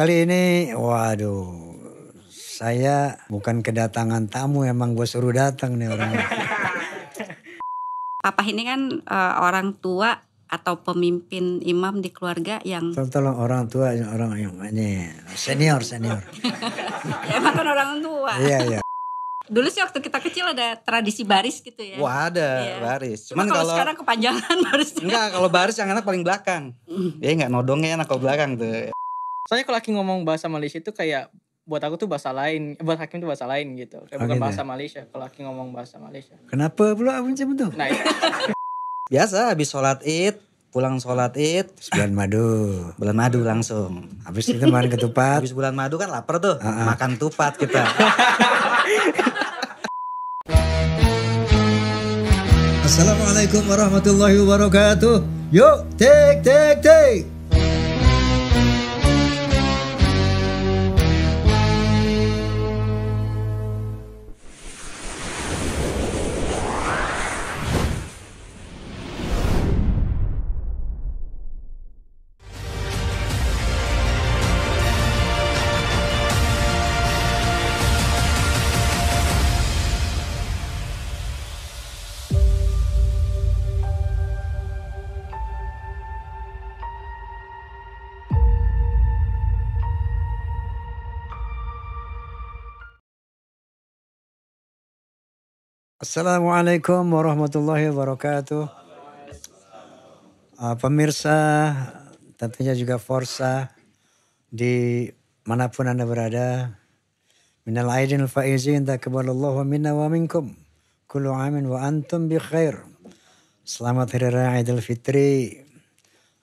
Kali ini, waduh, saya bukan kedatangan tamu, emang gue suruh datang nih orang. Papa ini kan uh, orang tua atau pemimpin imam di keluarga yang tolong orang tua orang yang ini senior senior ya emang kan orang tua iya iya dulu sih waktu kita kecil ada tradisi baris gitu ya. Wah ada iya. baris. Cuman Cuma kalau, kalau sekarang kepanjangan barisnya. Enggak, kalau baris yang enak paling belakang. mm. ya, nggak nodongnya enak kalau belakang tuh soalnya kalau Hakim ngomong bahasa Malaysia itu kayak buat aku tuh bahasa lain eh, buat Hakim tuh bahasa lain gitu kayak oh, bukan gitu. bahasa Malaysia kalau Hakim ngomong bahasa Malaysia kenapa pula macam nah, itu nah, iya. biasa habis sholat id pulang sholat id bulan madu bulan madu langsung habis itu makan ketupat habis bulan madu kan lapar tuh uh -uh. makan tupat kita Assalamualaikum warahmatullahi wabarakatuh yuk take take take Assalamualaikum warahmatullahi wabarakatuh. Ah, pemirsa, tentunya juga Forsa di manapun Anda berada. Minal aidin faizin takaballahu minna wa minkum. Kullu amin wa antum bi khair. Selamat Hari Raya Idul Fitri.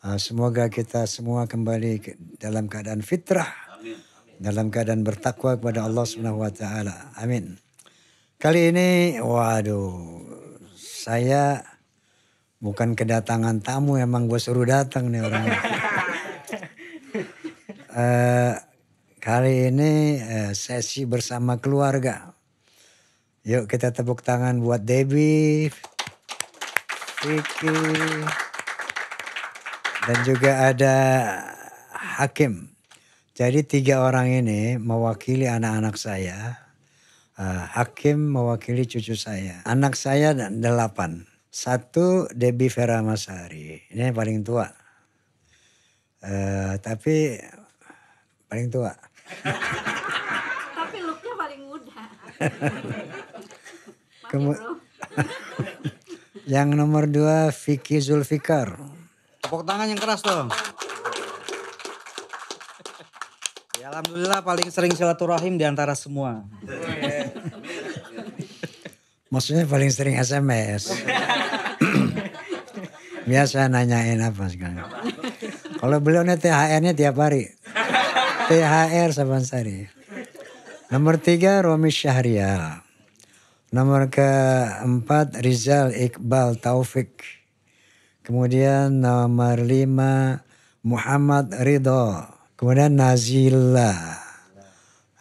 Ah, semoga kita semua kembali dalam keadaan fitrah. Dalam keadaan bertakwa kepada Allah Subhanahu wa taala. Amin. Kali ini, waduh, saya bukan kedatangan tamu, emang gue suruh datang nih orang. uh, kali ini uh, sesi bersama keluarga. Yuk kita tepuk tangan buat Debbie, Vicky, dan juga ada Hakim. Jadi tiga orang ini mewakili anak-anak saya uh, hakim mewakili cucu saya. Anak saya delapan. Satu Debbie Vera Masari. Ini yang paling tua. Uh, tapi paling tua. tapi looknya paling muda. Kemu- yang nomor dua Vicky Zulfikar. Tepuk tangan yang keras dong. Ya, Alhamdulillah paling sering silaturahim di antara semua. Oh, iya. Maksudnya paling sering SMS. Biasa nanyain apa sekarang. Kalau beliau nih THR-nya tiap hari. THR saban Sari. Nomor tiga Romi Syahria. Nomor keempat Rizal Iqbal Taufik. Kemudian nomor lima Muhammad Ridho. Kemudian Nazila.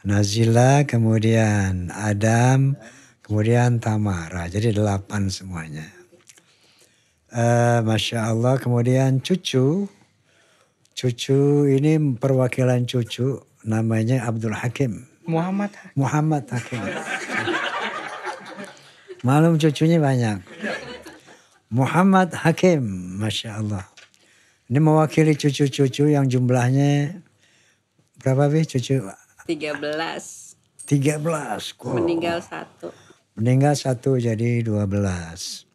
Nazila kemudian Adam. Kemudian Tamara, jadi delapan semuanya. Uh, Masya Allah, kemudian cucu. Cucu ini perwakilan cucu namanya Abdul Hakim. Muhammad Hakim. Muhammad Hakim. Malum cucunya banyak. Muhammad Hakim, Masya Allah. Ini mewakili cucu-cucu yang jumlahnya berapa sih cucu? 13. 13. Cool. Meninggal satu. Meninggal satu jadi dua belas.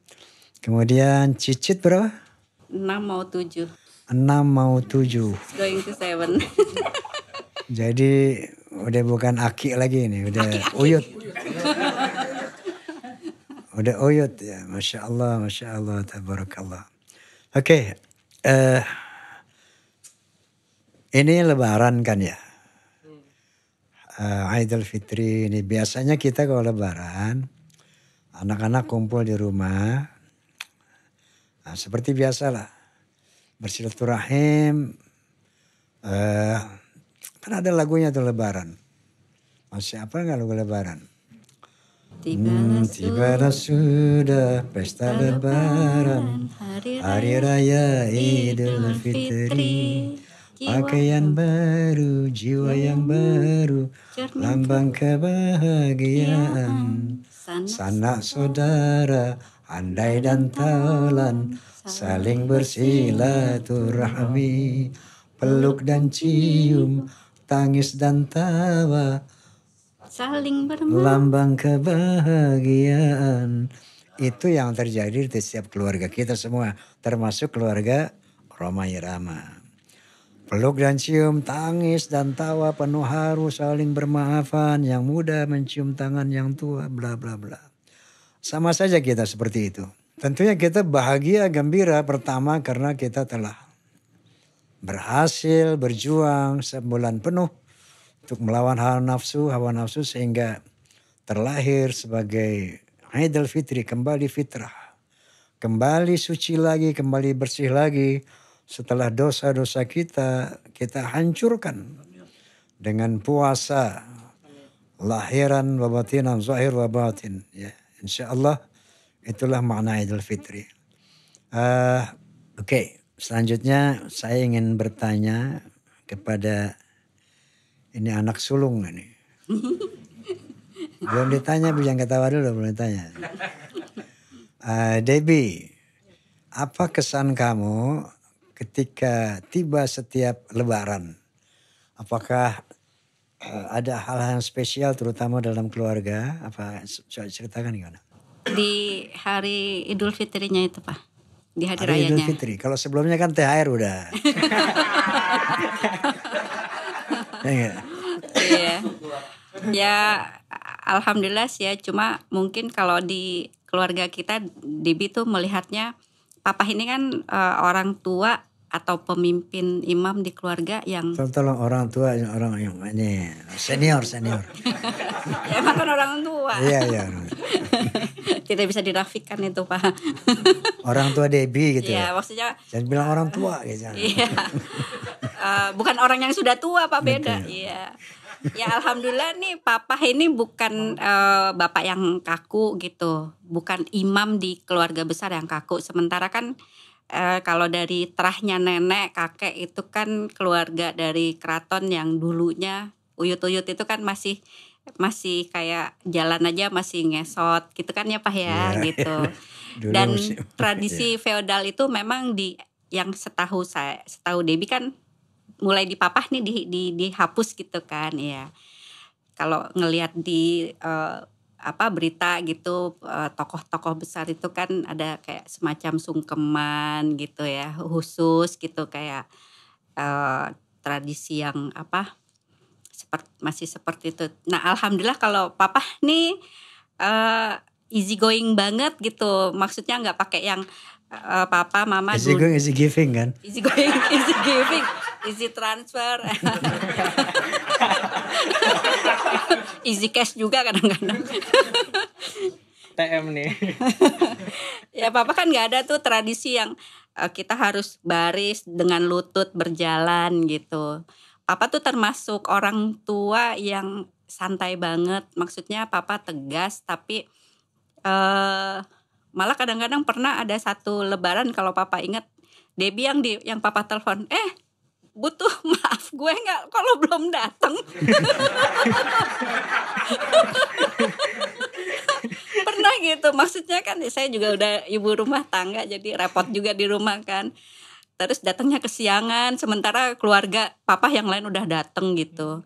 Kemudian cicit berapa? Enam mau tujuh. Enam mau tujuh. Going to seven. jadi udah bukan aki lagi ini, udah aki -aki. uyut. udah uyut ya, masya Allah, masya Allah, tabarakallah. Oke, okay. uh, eh, ini Lebaran kan ya? uh, eh, Idul Fitri ini biasanya kita kalau Lebaran anak-anak kumpul di rumah nah, seperti biasa lah bersilaturahim uh, kan ada lagunya tuh Lebaran masih apa nggak lagu Lebaran tiba hmm, sudah pesta lebaran, lebaran hari, raya, hari raya Idul Fitri. Fitri pakaian baru, jiwa yang baru, lambang kebahagiaan. Iya, sanak, saudara, andai dan talan, saling bersilaturahmi, peluk dan cium, tangis dan tawa. Saling Lambang kebahagiaan. Itu yang terjadi di setiap keluarga kita semua, termasuk keluarga Roma Irama. Peluk dan cium tangis dan tawa penuh haru saling bermaafan. Yang muda mencium tangan yang tua bla bla bla. Sama saja kita seperti itu. Tentunya kita bahagia gembira pertama karena kita telah berhasil berjuang sebulan penuh untuk melawan hawa nafsu, hawa nafsu sehingga terlahir sebagai Idul Fitri, kembali fitrah. Kembali suci lagi, kembali bersih lagi setelah dosa-dosa kita kita hancurkan dengan puasa lahiran wa batinan, zahir wa batin. Ya, insya Allah itulah makna Idul Fitri. Uh, Oke, okay. selanjutnya saya ingin bertanya kepada ini anak sulung ini. belum ditanya, bilang ketawa dulu, belum ditanya. Uh, Debbie, apa kesan kamu ketika tiba setiap lebaran? Apakah eh, ada hal-hal yang spesial terutama dalam keluarga? Apa ceritakan gimana? Di hari Idul Fitrinya itu Pak. Di hari, hari Idul Fitri. Kalau sebelumnya kan THR udah. ya, iya. Ya alhamdulillah sih ya cuma mungkin kalau di keluarga kita Dibi tuh melihatnya papa ini kan uh, orang tua atau pemimpin imam di keluarga yang tolong orang tua orang yang ini senior senior ya emang kan orang tua iya iya tidak bisa dirafikan itu pak orang tua debbie gitu iya, ya, maksudnya jangan bilang orang eh, tua gitu iya eh, bukan orang yang sudah tua pak beda iya ya alhamdulillah nih papa ini bukan uh, bapak yang kaku gitu bukan imam di keluarga besar yang kaku sementara kan Uh, kalau dari terahnya nenek, kakek itu kan keluarga dari keraton yang dulunya uyut-uyut itu kan masih masih kayak jalan aja masih ngesot gitu kan ya Pak ya, yeah, gitu. yeah. Dan masih, tradisi yeah. feodal itu memang di yang setahu saya, setahu Debi kan mulai dipapah nih di, di dihapus gitu kan ya. Kalau ngelihat di uh, apa berita gitu eh, tokoh-tokoh besar itu kan ada kayak semacam sungkeman gitu ya khusus gitu kayak eh, tradisi yang apa seperti masih seperti itu. Nah alhamdulillah kalau papa nih eh, easy going banget gitu maksudnya nggak pakai yang eh, papa mama easy going easy giving kan easy going easy giving easy transfer easy cash juga kadang-kadang TM nih ya papa kan nggak ada tuh tradisi yang eh, kita harus baris dengan lutut berjalan gitu papa tuh termasuk orang tua yang santai banget maksudnya papa tegas tapi uh, malah kadang-kadang pernah ada satu lebaran kalau papa inget Debbie yang di yang papa telepon eh butuh maaf gue nggak kalau belum datang pernah gitu maksudnya kan saya juga udah ibu rumah tangga jadi repot juga di rumah kan terus datangnya kesiangan sementara keluarga papa yang lain udah datang gitu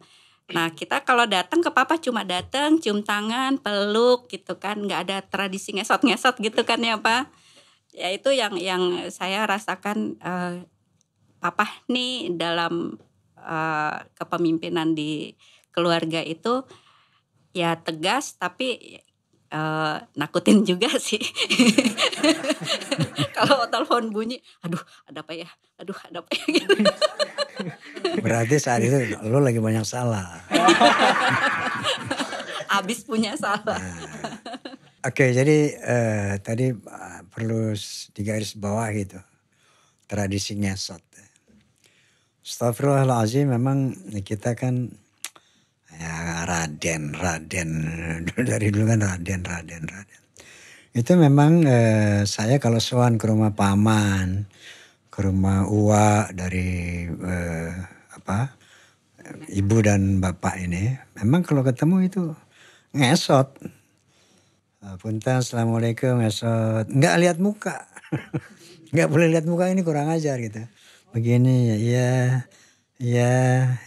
nah kita kalau datang ke papa cuma datang cium tangan peluk gitu kan nggak ada tradisi ngesot ngesot gitu kan ya pak ya itu yang yang saya rasakan uh, papa nih dalam uh, kepemimpinan di keluarga itu ya tegas tapi Uh, nakutin juga sih. Kalau telepon bunyi, aduh ada apa ya, aduh ada apa ya gitu. Berarti saat itu lo lagi banyak salah. Abis punya salah. Nah. Oke okay, jadi uh, tadi perlu digaris bawah gitu. Tradisi ngesot. Astagfirullahaladzim memang kita kan ya, Raden, Raden dari dulu kan Raden, Raden, Raden. Itu memang eh, saya kalau soan ke rumah paman, ke rumah Uwa dari eh, apa ibu dan bapak ini, memang kalau ketemu itu ngesot. Eh, punten, assalamualaikum, ngesot. Nggak lihat muka, nggak boleh lihat muka ini kurang ajar gitu begini iya iya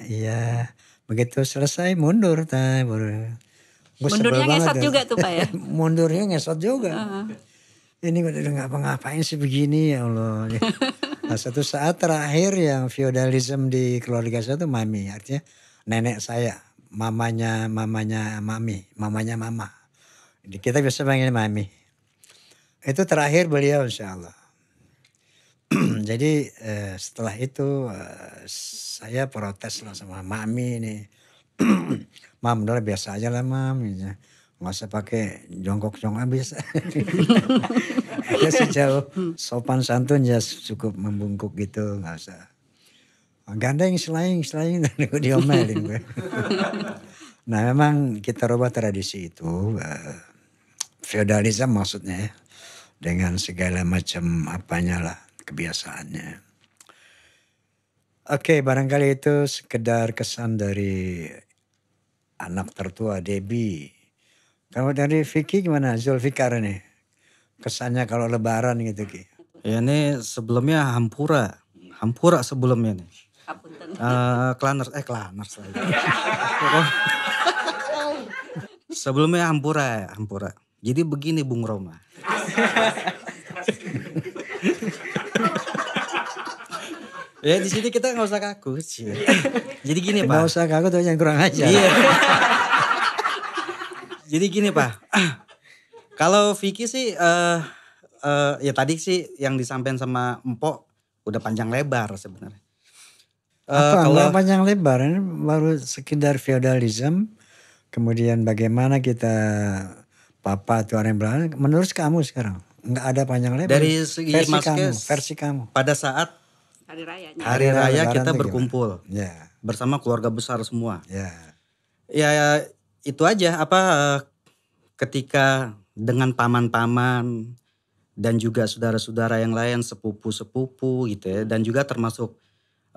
iya begitu selesai mundur teh baru mundurnya ngesot banget, juga tuh pak ya mundurnya ngesot juga uh -huh. ini udah apa ngapain sih begini ya Allah ya. nah satu saat terakhir yang feudalism di keluarga saya tuh mami artinya nenek saya mamanya mamanya mami mamanya mama kita biasa panggil mami itu terakhir beliau insya Allah Jadi eh, setelah itu eh, saya protes lah sama mami ini. mam udah biasa aja lah mam. Ya. Nggak usah pakai jongkok-jongkok habis. ya sejauh sopan santun ya cukup membungkuk gitu. gak usah. Gandeng, selain, selain. diomelin gue. nah memang kita rubah tradisi itu. Eh, feodalisme maksudnya ya. Dengan segala macam apanya lah kebiasaannya. Oke, barangkali itu sekedar kesan dari anak tertua Debbie. Kamu dari Vicky gimana Zulfikar ini? Kesannya kalau lebaran gitu Ki. Ya ini sebelumnya Hampura. Hampura sebelumnya nih. Uh, Klaners, eh Klaners lagi. sebelumnya Hampura ya, Hampura. Jadi begini Bung Roma. Ya di sini kita nggak usah kaku sih. Iya. Jadi gini pak. Nggak usah kaku tuh yang kurang aja. Iya. Jadi gini pak. Kalau Vicky sih uh, uh, ya tadi sih yang disampaikan sama Empok udah panjang lebar sebenarnya. Uh, Apa kalau panjang lebar ini baru sekedar feodalism. Kemudian bagaimana kita papa tuan yang berani? menurut kamu sekarang nggak ada panjang lebar. Dari segi versi kamu, versi kamu. Pada saat Hari raya. Hari raya kita berkumpul ya. bersama keluarga besar semua. Ya. Ya itu aja apa eh, ketika dengan paman-paman dan juga saudara-saudara yang lain sepupu-sepupu gitu ya dan juga termasuk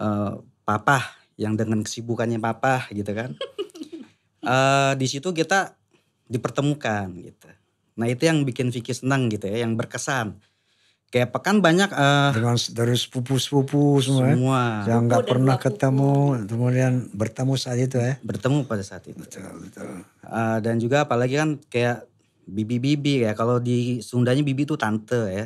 uh, papa yang dengan kesibukannya papa gitu kan uh, di situ kita dipertemukan gitu nah itu yang bikin Vicky senang gitu ya yang berkesan kayak pekan banyak uh, dengan dari sepupu-sepupu semua, ya. semua. Ya. yang nggak pernah ketemu kemudian bertemu saat itu ya bertemu pada saat itu betul betul uh, dan juga apalagi kan kayak bibi-bibi ya kalau di Sundanya bibi itu tante ya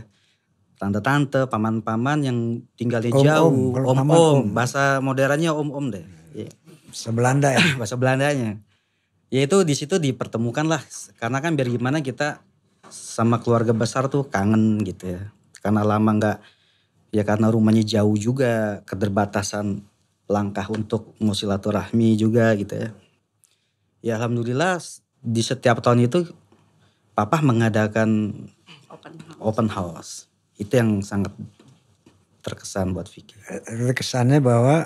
tante-tante paman-paman yang tinggalnya om, jauh om-om bahasa modernnya om-om deh iya. bahasa Belanda ya bahasa Belandanya yaitu di situ dipertemukan lah karena kan biar gimana kita sama keluarga besar tuh kangen gitu ya karena lama nggak ya karena rumahnya jauh juga keterbatasan langkah untuk mau silaturahmi juga gitu ya ya alhamdulillah di setiap tahun itu papa mengadakan open house. open house itu yang sangat terkesan buat Vicky terkesannya bahwa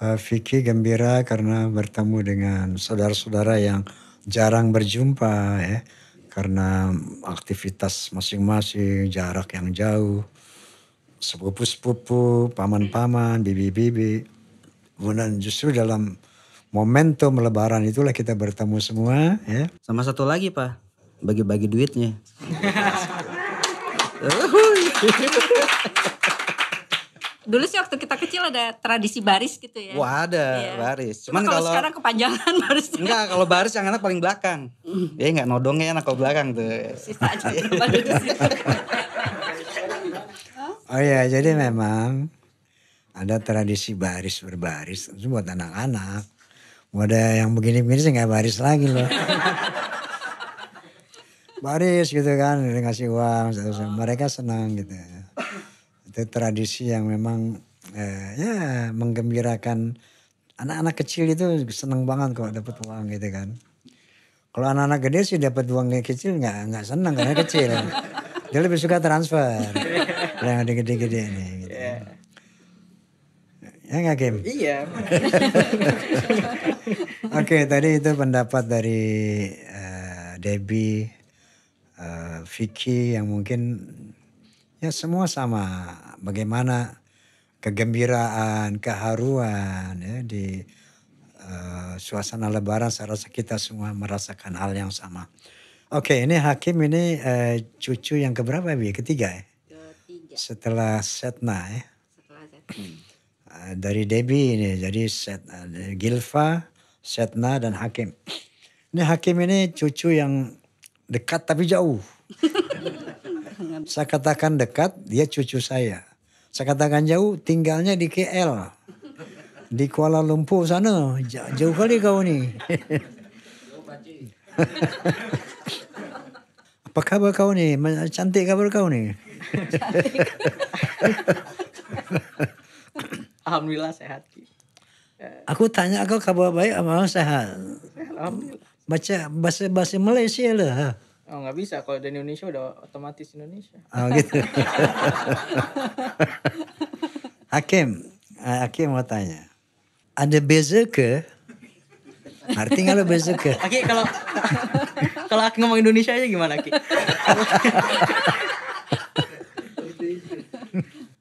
eh, Vicky gembira karena bertemu dengan saudara-saudara yang jarang berjumpa ya karena aktivitas masing-masing, jarak yang jauh, sepupu-sepupu, paman-paman, bibi-bibi. Kemudian justru dalam momentum lebaran itulah kita bertemu semua ya. Sama satu lagi Pak, bagi-bagi duitnya. Dulu sih waktu kita kecil ada tradisi baris gitu ya. Wah ada yeah. baris. Cuman kalau, sekarang kepanjangan baris. Enggak kalau baris yang enak paling belakang. Mm. Ya nggak nodongnya enak kalau belakang tuh. Sisa aja Oh iya jadi memang ada tradisi baris berbaris itu buat anak-anak. Ada yang begini-begini sih nggak baris lagi loh. baris gitu kan, ngasih uang, oh. mereka senang gitu. Ya itu tradisi yang memang eh, ya menggembirakan anak-anak kecil itu seneng banget kok dapat uang gitu kan kalau anak-anak gede sih dapat uangnya kecil nggak nggak seneng karena kecil dia lebih suka transfer yang ada gede-gede ini gitu. yeah. ya nggak game. iya oke tadi itu pendapat dari uh, Debbie eh, Vicky yang mungkin Ya semua sama. Bagaimana kegembiraan, keharuan ya di uh, suasana lebaran saya rasa kita semua merasakan hal yang sama. Oke, ini Hakim ini uh, cucu yang keberapa Bi? Ketiga ya? Ketiga. Setelah Setna ya. Setelah Setna. Eh, dari Debi ini, jadi Set, Gilfa, Setna dan Hakim. Ini Hakim ini cucu yang dekat tapi jauh. Saya katakan dekat, dia cucu saya. Saya katakan jauh, tinggalnya di KL. Di Kuala Lumpur sana. Jauh kali kau ni. Apa kabar kau ni? Cantik kabar kau ni? Alhamdulillah sehat. Aku tanya kau kabar baik, apa sehat? Alhamdulillah. Baca bahasa bahasa Malaysia lah. Oh nggak bisa kalau dari Indonesia udah otomatis Indonesia. Oh gitu. Hakim, eh, Hakim mau tanya, ada beza ke? artinya kalau beza ke? Aki kalau kalau aku ngomong Indonesia aja gimana Aki?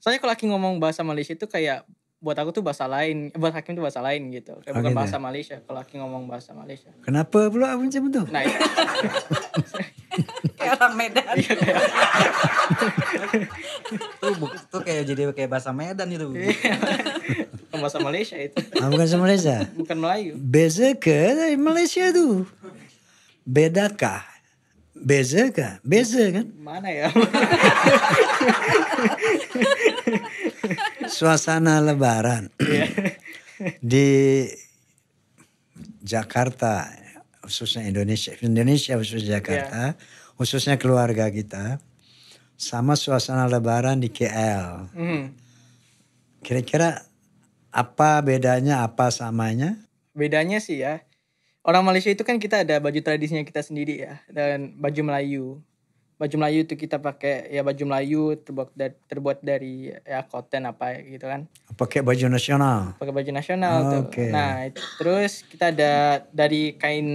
Soalnya kalau Aki ngomong bahasa Malaysia itu kayak buat aku tuh bahasa lain, eh, buat Hakim tuh bahasa lain gitu. Bukan oh, gitu. bahasa Malaysia, kalau Hakim ngomong bahasa Malaysia. Kenapa pula macam itu? Nah, ya kayak orang Medan. itu iya, itu kayak jadi kayak bahasa Medan itu. Iya. bahasa Malaysia itu. Ah, bukan bahasa Malaysia. Bukan Melayu. Beza ke dari Malaysia tuh. Bedakah? Beza kah? Beza kan? Mana ya? Suasana lebaran. Iya. di Jakarta khususnya Indonesia, Indonesia khususnya iya. Jakarta, yeah. khususnya keluarga kita, sama suasana Lebaran di KL. kira hmm. Kira-kira apa bedanya, apa samanya? Bedanya sih ya, orang Malaysia itu kan kita ada baju tradisinya kita sendiri ya, dan baju Melayu baju Melayu itu kita pakai ya baju Melayu terbuat dari, terbuat dari ya koten apa gitu kan. Pakai baju nasional. Pakai baju nasional oh, tuh. Okay. Nah, itu, terus kita ada dari kain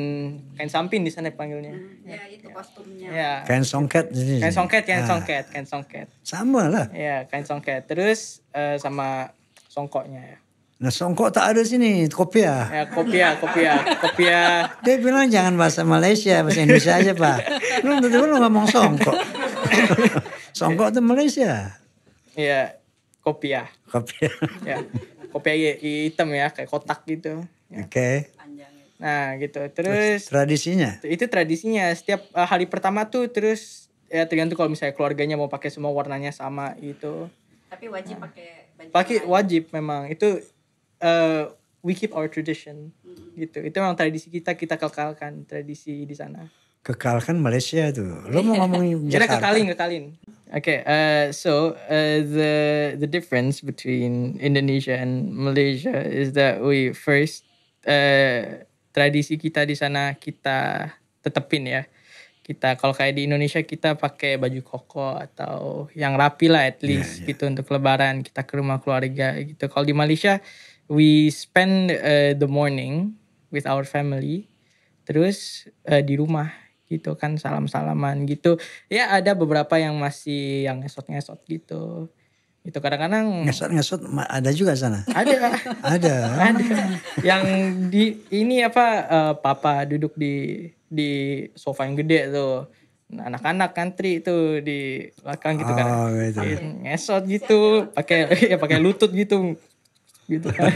kain samping di sana panggilnya. Hmm, ya, itu kostumnya. Ya. Kain songket Kain songket, kain ah. songket, kain songket. Sama lah. Ya, kain songket. Terus uh, sama songkoknya ya. Nah songkok tak ada sini, kopi Ya, Ya kopi kopi ya, kopi ya. Dia bilang jangan bahasa Malaysia, bahasa Indonesia aja pak. Lu nggak lu ngomong songkok. songkok itu Malaysia. Iya, kopi ya. Kopi Ya, kopiah hitam ya, kayak kotak gitu. Ya. Oke. Okay. Nah gitu, terus. Tradisinya? Itu, tradisinya, setiap eh, hari pertama tuh terus ya tergantung kalau misalnya keluarganya mau pakai semua warnanya sama itu. Tapi wajib nah. pakai Pakai wajib memang itu uh, we keep our tradition hmm. gitu itu memang tradisi kita kita kekalkan tradisi di sana kekalkan Malaysia tuh lo mau ngomongin Jakarta kita kekalin kekalin oke okay, eh, so uh, the the difference between Indonesia and Malaysia is that we first uh, tradisi kita di sana kita tetepin ya kita kalau kayak di Indonesia kita pakai baju koko atau yang rapi lah at iya, least yeah, yeah. gitu untuk lebaran kita ke rumah keluarga gitu kalau di Malaysia we spend uh, the morning with our family terus uh, di rumah gitu kan salam-salaman gitu ya ada beberapa yang masih yang ngesot-ngesot gitu itu kadang-kadang ngesot-ngesot ada juga sana ada ada ada yang di ini apa uh, papa duduk di di sofa yang gede tuh anak-anak country itu di belakang gitu kan. oh, kan gitu. ngesot gitu pakai ya pakai lutut gitu gitu kan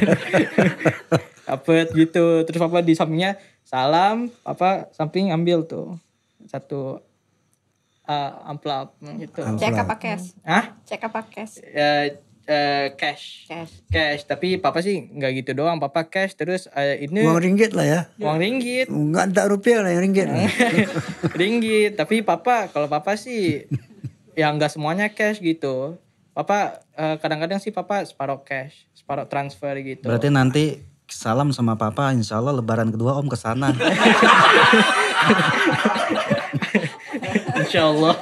dapet gitu terus papa di sampingnya salam papa samping ambil tuh satu uh, amplop gitu cek apa cash Hah? cek apa cash uh, uh, cash cash cash tapi papa sih nggak gitu doang papa cash terus uh, ini uang ringgit lah ya uang ringgit Enggak tak rupiah lah yang ringgit ringgit tapi papa kalau papa sih ya nggak semuanya cash gitu Papa eh, kadang-kadang sih Papa separuh cash, separuh transfer gitu. Berarti nanti salam sama Papa, insya Allah Lebaran kedua Om kesana. Insyaallah. insya Allah.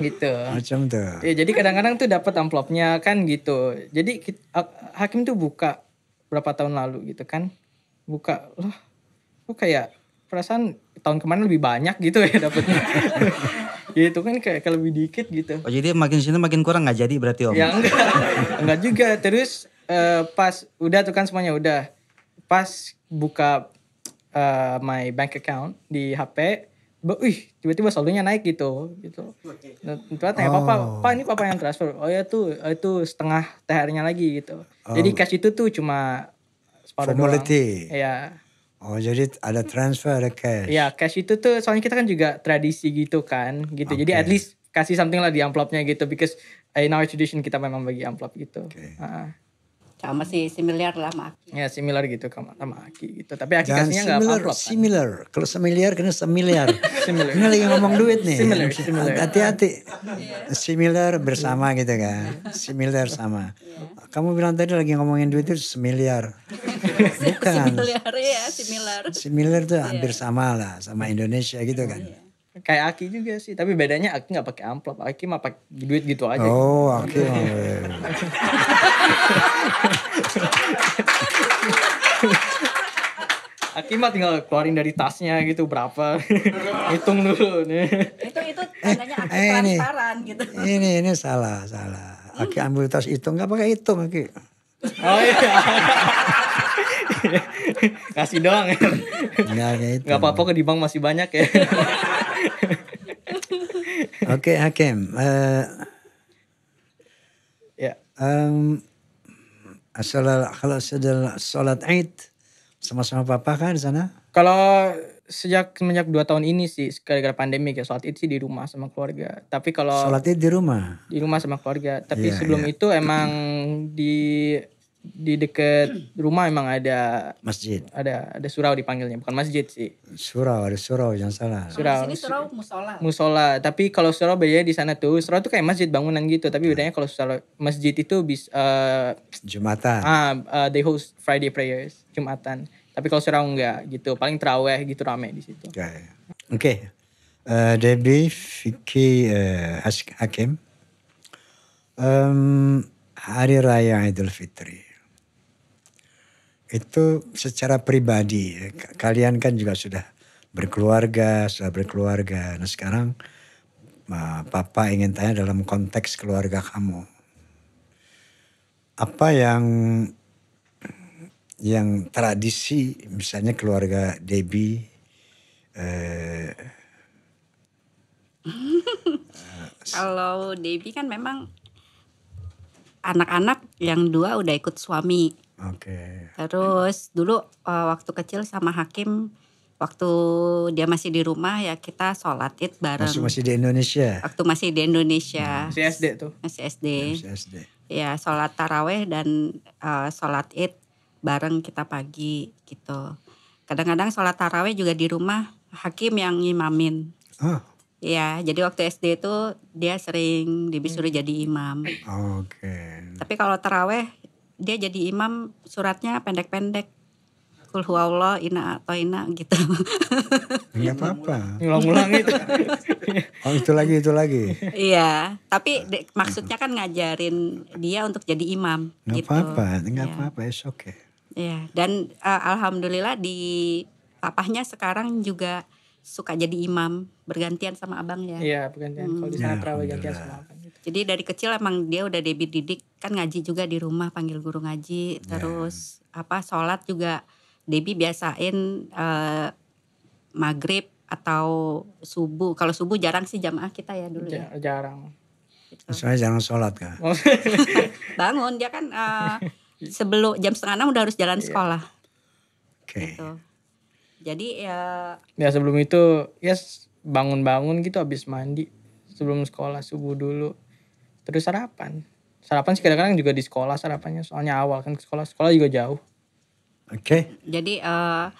gitu. Macam tuh. Ya, jadi kadang-kadang tuh dapat amplopnya kan gitu. Jadi hakim tuh buka berapa tahun lalu gitu kan. Buka loh, kok kayak perasaan tahun kemarin lebih banyak gitu ya dapatnya ya itu kan kayak kalau lebih dikit gitu oh jadi makin sini makin kurang nggak jadi berarti om ya enggak enggak juga terus uh, pas udah tuh kan semuanya udah pas buka uh, my bank account di HP Wih, tiba-tiba saldonya naik gitu, gitu. Tiba-tiba tanya oh. papa, ini papa yang transfer. Oh ya tuh, oh, itu setengah THR-nya lagi gitu. Oh. Jadi cash itu tuh cuma separuh doang. Iya. Oh jadi ada transfer ada cash. ya cash itu tuh soalnya kita kan juga tradisi gitu kan gitu. Okay. Jadi at least kasih something lah di amplopnya gitu because in our tradition kita memang bagi amplop gitu. Okay. Uh -uh sama si similar lah sama Aki. Ya similar gitu sama, sama Aki gitu. Tapi Aki Dan kasihnya gak apa-apa. Kan? Similar, kalau similar kena similar. similar. Ini lagi ngomong duit nih. Similar, similar. Hati-hati. Similar bersama gitu kan. Similar sama. Kamu bilang tadi lagi ngomongin duit itu semiliar Bukan. similar ya, similar. Similar tuh hampir iya. sama lah sama Indonesia gitu kan. Yeah kayak Aki juga sih tapi bedanya Aki nggak pakai amplop Aki mah pakai duit gitu aja oh Aki iya, iya. Aki mah tinggal keluarin dari tasnya gitu berapa hitung dulu nih itu itu tandanya Aki eh, transparan ini, gitu ini ini salah salah Aki ambil tas hitung nggak pakai hitung Aki oh iya ngasih doang ya. Nggak, Nggak apa-apa ke di bank masih banyak ya. Oke okay, Hakim. Uh, ya. Yeah. Um, asal kalau sudah sholat Id sama-sama papa kan di sana? Kalau sejak semenjak dua tahun ini sih gara-gara pandemi ya sholat id sih di rumah sama keluarga. Tapi kalau sholat id di rumah? Di rumah sama keluarga. Tapi yeah, sebelum yeah. itu emang di di deket rumah emang ada masjid. Ada ada surau dipanggilnya, bukan masjid sih. Surau, ada surau yang salah. Surau. Di surau musola. Musola, tapi kalau surau bedanya di sana tuh, surau tuh kayak masjid bangunan gitu, tapi hmm. bedanya kalau surau masjid itu bis uh, jumatan. Ah, uh, they host Friday prayers, Jumatan. Tapi kalau surau enggak gitu, paling teraweh gitu rame di situ. Oke. Okay. okay. Uh, eh, Debbie Vicky uh, Hakim. Um, hari raya Idul Fitri itu secara pribadi kalian kan juga sudah berkeluarga, sudah berkeluarga. Nah sekarang Papa ingin tanya dalam konteks keluarga kamu. Apa yang yang tradisi misalnya keluarga Debbie eh, kalau Debbie kan memang anak-anak yang dua udah ikut suami Oke. Okay. Terus dulu eh, waktu kecil sama Hakim waktu dia masih di rumah ya kita sholat id bareng. Masih masih di Indonesia. Waktu masih di Indonesia. Nah, masih SD tuh. Masih SD. Ya, masih SD. Ya sholat taraweh dan uh, sholat id bareng kita pagi gitu. Kadang-kadang sholat taraweh juga di rumah hakim yang ngimamin. Oh. Ya, jadi waktu SD itu dia sering dibisuruh hmm. jadi imam. Oke. Okay. Tapi kalau taraweh dia jadi imam suratnya pendek-pendek kul allah ina atau ina gitu. Enggak apa-apa. Ngulang-ngulang itu. oh itu lagi itu lagi. iya, tapi de, maksudnya kan ngajarin dia untuk jadi imam. Nggak gitu. apa-apa, enggak ya. apa-apa, it's okay. Iya, dan uh, alhamdulillah di papahnya sekarang juga suka jadi imam bergantian sama abang ya? Iya bergantian. Hmm. Kalau di hmm. sana ya, terawih gantian sama abang. Gitu. Jadi dari kecil emang dia udah debit didik kan ngaji juga di rumah panggil guru ngaji ya. terus apa sholat juga Debi biasain uh, maghrib atau subuh. Kalau subuh jarang sih jamaah kita ya dulu ya. Jarang. Gitu. Soalnya jarang sholat kan? Bangun dia kan uh, sebelum jam setengah enam udah harus jalan iya. sekolah. Oke. Okay. Gitu. Jadi ya Ya sebelum itu ya yes, bangun-bangun gitu habis mandi sebelum sekolah subuh dulu. Terus sarapan. Sarapan sih kadang-kadang juga di sekolah sarapannya soalnya awal kan sekolah sekolah juga jauh. Oke. Okay. Jadi uh,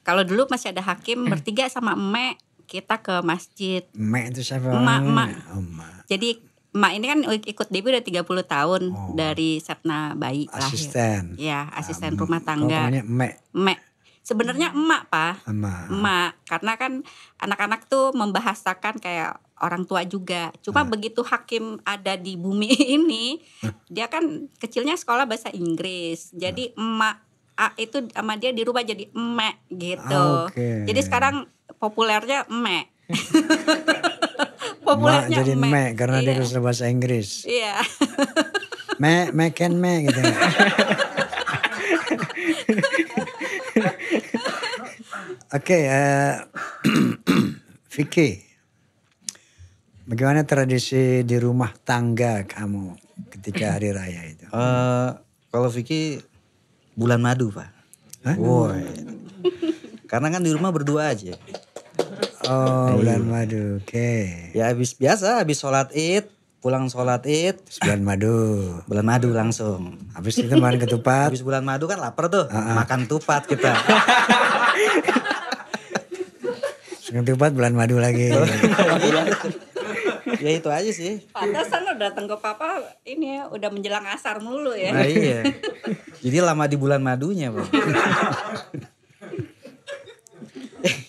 kalau dulu masih ada hakim bertiga sama emek kita ke masjid. Emek itu siapa? Emak, oh, emak. Jadi emak ini kan ikut Dewi udah 30 tahun oh. dari Setna bayi asisten. lahir. Ya, asisten um, rumah tangga. Namanya emek. Emek. Sebenarnya emak, Pak. Emak. Emak, karena kan anak-anak tuh membahasakan kayak orang tua juga. Cuma nah. begitu hakim ada di bumi ini, nah. dia kan kecilnya sekolah bahasa Inggris. Jadi nah. emak A itu sama dia dirubah jadi emek gitu. Ah, okay. Jadi sekarang populernya emek. populernya Mak jadi emek, karena iya. dia harus bahasa Inggris. Iya. me, me can me gitu. Ya. Oke, eh, Vicky. Bagaimana tradisi di rumah tangga kamu ketika hari raya itu? Uh, kalau Vicky bulan madu, Pak. Hah? Wow. Karena kan di rumah berdua aja. Oh, bulan madu. Oke. Okay. Ya habis biasa habis sholat Id, pulang sholat id bulan madu bulan madu langsung habis itu makan ketupat habis bulan madu kan lapar tuh uh -uh. makan tupat kita Yang tepat bulan madu lagi. Iya, iya. ya itu aja sih. Pantesan lo datang ke papa ini ya, udah menjelang asar mulu ya. Nah, iya. Jadi lama di bulan madunya, Bu.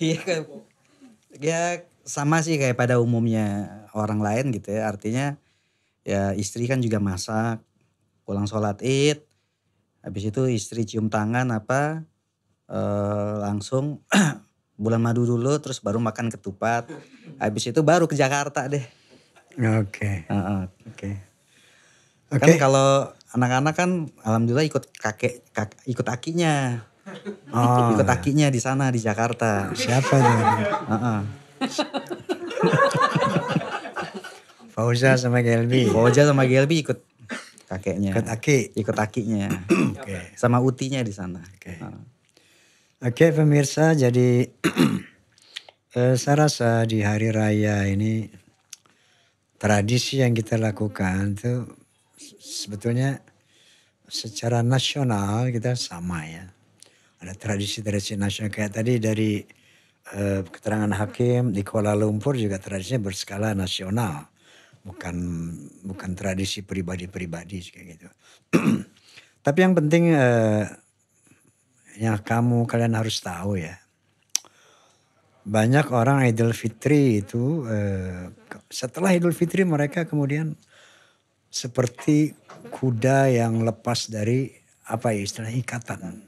Iya. ya sama sih kayak pada umumnya orang lain gitu ya. Artinya ya istri kan juga masak, pulang sholat id, habis itu istri cium tangan apa, eh, langsung bulan madu dulu terus baru makan ketupat habis itu baru ke Jakarta deh oke okay. oke kan kalau anak-anak kan alhamdulillah ikut kakek kak, ikut akinya oh. ikut iya. akinya di sana di Jakarta siapa nih uh, uh. Fauza sama Gelbi Fauza sama Gelbi ikut kakeknya ikut aki ikut akinya okay. sama utinya di sana okay. uh. Oke pemirsa, jadi eh, saya rasa di hari raya ini tradisi yang kita lakukan itu sebetulnya secara nasional kita sama ya. Ada tradisi-tradisi nasional kayak tadi dari eh, keterangan hakim di Kuala Lumpur juga tradisinya berskala nasional. Bukan bukan tradisi pribadi-pribadi kayak gitu. Tapi yang penting eh, yang kamu kalian harus tahu ya. Banyak orang Idul Fitri itu eh, setelah Idul Fitri mereka kemudian seperti kuda yang lepas dari apa ya istilah ikatan.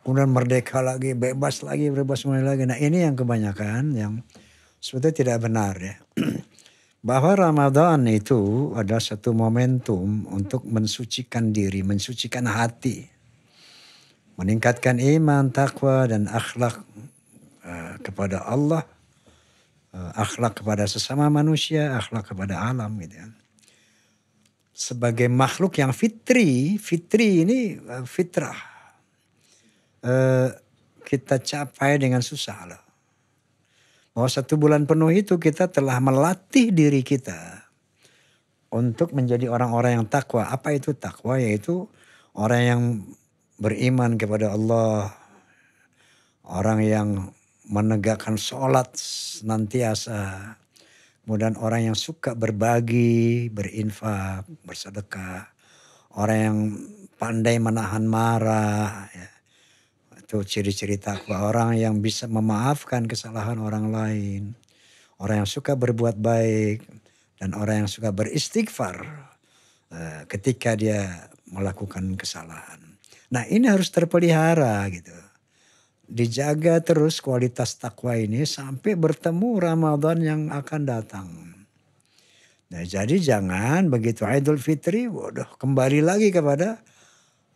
Kemudian merdeka lagi, bebas lagi, bebas mulai lagi. Nah ini yang kebanyakan yang sebetulnya tidak benar ya. Bahwa Ramadan itu adalah satu momentum untuk mensucikan diri, mensucikan hati meningkatkan iman, takwa dan akhlak uh, kepada Allah, uh, akhlak kepada sesama manusia, akhlak kepada alam gitu kan. Sebagai makhluk yang fitri, fitri ini uh, fitrah. Uh, kita capai dengan susah loh. Bahwa satu bulan penuh itu kita telah melatih diri kita untuk menjadi orang-orang yang takwa. Apa itu takwa? Yaitu orang yang beriman kepada Allah, orang yang menegakkan sholat senantiasa, kemudian orang yang suka berbagi, berinfak, bersedekah, orang yang pandai menahan marah, ya. itu ciri-ciri takwa orang yang bisa memaafkan kesalahan orang lain, orang yang suka berbuat baik, dan orang yang suka beristighfar eh, ketika dia melakukan kesalahan. Nah ini harus terpelihara gitu. Dijaga terus kualitas takwa ini sampai bertemu Ramadan yang akan datang. Nah jadi jangan begitu Idul Fitri, waduh kembali lagi kepada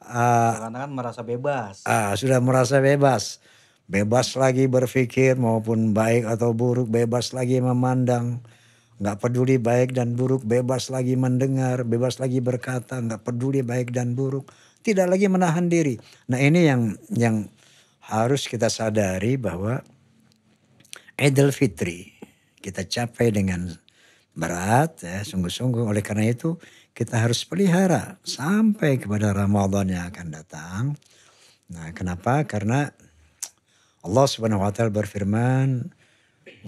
uh, kan merasa bebas. Uh, sudah merasa bebas. Bebas lagi berpikir maupun baik atau buruk, bebas lagi memandang. Nggak peduli baik dan buruk, bebas lagi mendengar, bebas lagi berkata, nggak peduli baik dan buruk tidak lagi menahan diri. Nah ini yang yang harus kita sadari bahwa Idul Fitri kita capai dengan berat ya sungguh-sungguh oleh karena itu kita harus pelihara sampai kepada Ramadan yang akan datang. Nah, kenapa? Karena Allah Subhanahu wa taala berfirman,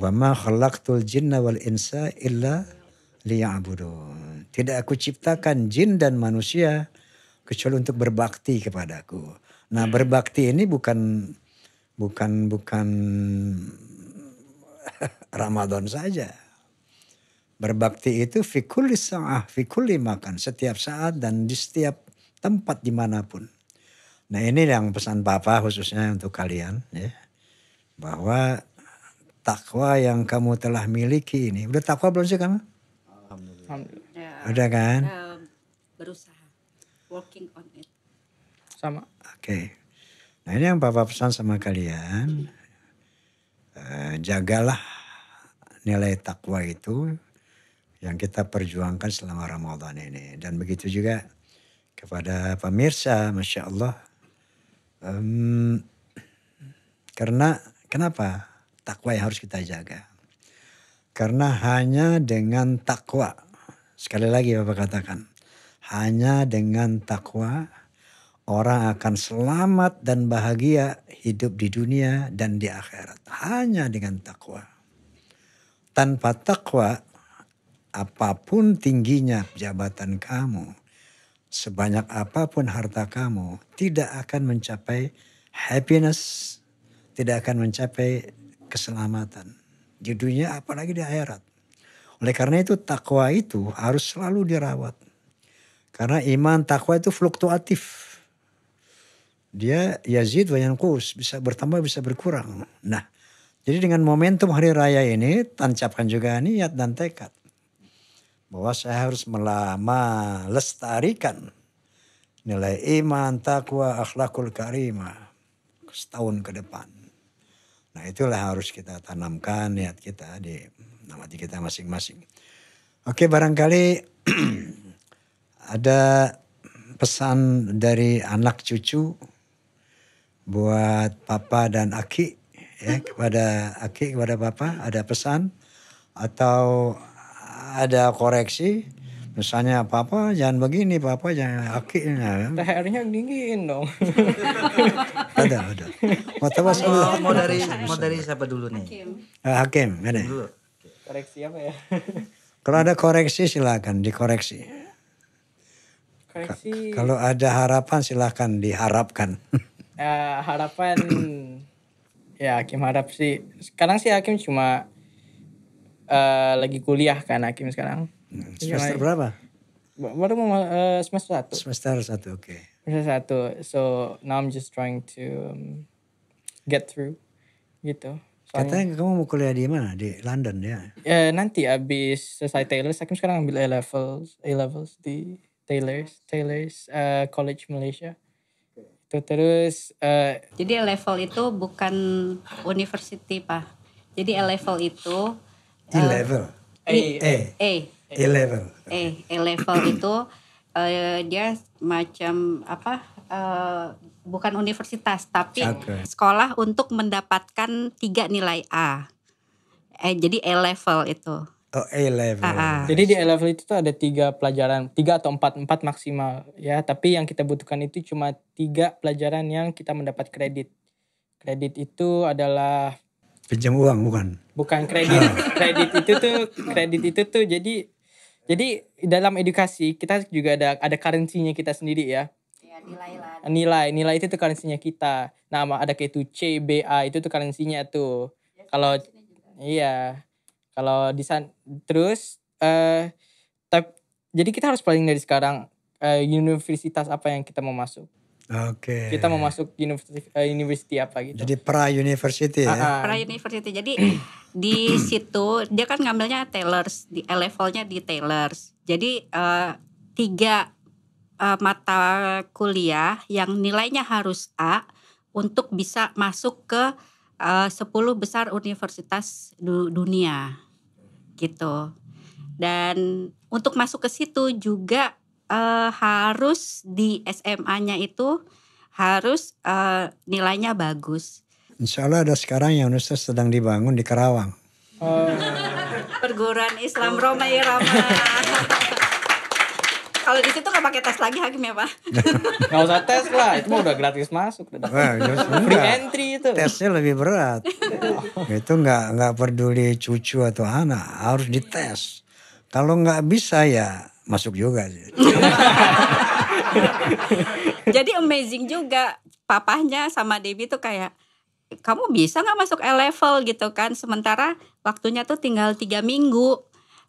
"Wa ma khalaqtul jinna wal insa illa liya'budun." Tidak aku ciptakan jin dan manusia kecuali untuk berbakti kepadaku. Nah, hmm. berbakti ini bukan bukan bukan Ramadan saja. Berbakti itu fikulis sa'ah, fikuli makan setiap saat dan di setiap tempat dimanapun. Nah ini yang pesan Papa khususnya untuk kalian ya. Bahwa takwa yang kamu telah miliki ini. Udah takwa belum sih kamu? Alhamdulillah. Alhamdulillah. Ya. Udah kan? Ya, baru working on it. Sama. Oke. Okay. Nah ini yang Bapak pesan sama kalian. Eh, jagalah nilai takwa itu yang kita perjuangkan selama Ramadan ini. Dan begitu juga kepada pemirsa, Masya Allah. Um, karena kenapa takwa yang harus kita jaga? Karena hanya dengan takwa, sekali lagi Bapak katakan, hanya dengan takwa orang akan selamat dan bahagia hidup di dunia dan di akhirat. Hanya dengan takwa. Tanpa takwa apapun tingginya jabatan kamu, sebanyak apapun harta kamu, tidak akan mencapai happiness, tidak akan mencapai keselamatan di dunia apalagi di akhirat. Oleh karena itu takwa itu harus selalu dirawat. Karena iman takwa itu fluktuatif. Dia yazid wa yankus, bisa bertambah bisa berkurang. Nah, jadi dengan momentum hari raya ini tancapkan juga niat dan tekad. Bahwa saya harus melama lestarikan nilai iman, takwa, akhlakul karimah setahun ke depan. Nah itulah harus kita tanamkan niat kita di nama kita masing-masing. Oke barangkali ada pesan dari anak cucu buat papa dan Aki ya mhm. kepada Aki kepada papa ada pesan atau ada koreksi misalnya papa jangan begini papa jangan Aki ya. Kan? THR-nya dingin dong. ada ada. Mau, mau, dari mau dari siapa dulu nih? Hakim. Eh, Hakim, ada. Koreksi apa ya? Kalau ada koreksi silakan dikoreksi koleksi. kalau ada harapan silahkan diharapkan. ya, harapan ya Hakim harap sih. Sekarang sih Hakim cuma uh, lagi kuliah kan Hakim sekarang. Hmm, semester cuma, berapa? Baru mau uh, semester satu. Semester satu, oke. Okay. Semester satu. So now I'm just trying to um, get through gitu. Soalnya, Katanya kamu mau kuliah di mana? Di London ya? Ya nanti abis selesai Taylor, Hakim sekarang ambil A levels, A levels di Taylor's Taylor's uh, eh, College Malaysia itu terus uh, jadi level itu bukan university pak jadi level itu eh, A level A A A, level A A level itu uh, dia macam apa uh, bukan universitas tapi okay. sekolah untuk mendapatkan tiga nilai A eh jadi A level itu Oh A level. Ah, ah. Jadi di A level itu tuh ada tiga pelajaran, tiga atau empat empat maksimal ya. Tapi yang kita butuhkan itu cuma tiga pelajaran yang kita mendapat kredit. Kredit itu adalah pinjam uang bukan? Bukan kredit. Ah. kredit itu tuh kredit itu tuh jadi jadi dalam edukasi kita juga ada ada currency kita sendiri ya iya, nilai lah. Nilai, nilai itu tuh currency kita. Nama ada kayak itu C, B, A itu tuh currency tuh. Ya, Kalau iya, kalau di sana terus eh tapi jadi kita harus planning dari sekarang eh, universitas apa yang kita mau masuk. Oke. Okay. Kita mau masuk university, uh, eh, university apa gitu. Jadi pra university ya. Uh-huh. Ah, ah. Pra university. Jadi di situ dia kan ngambilnya Taylor's, di eh, levelnya di Taylor's. Jadi uh, tiga uh, mata kuliah yang nilainya harus A untuk bisa masuk ke uh, 10 besar universitas du- dunia gitu. Dan untuk masuk ke situ juga uh, harus di SMA-nya itu harus uh, nilainya bagus. Insya Allah ada sekarang yang Ustaz sedang dibangun di Karawang. Oh. Perguruan Islam Romai ya, Rama. Kalau di situ nggak pakai tes lagi hakim ya pak? Nggak usah tes lah, itu mah udah gratis masuk. Nah, Free entry itu. Tesnya lebih berat. itu nggak nggak peduli cucu atau anak, harus dites. Kalau nggak bisa ya masuk juga sih. Jadi amazing juga papahnya sama Devi tuh kayak kamu bisa nggak masuk A level gitu kan sementara waktunya tuh tinggal tiga minggu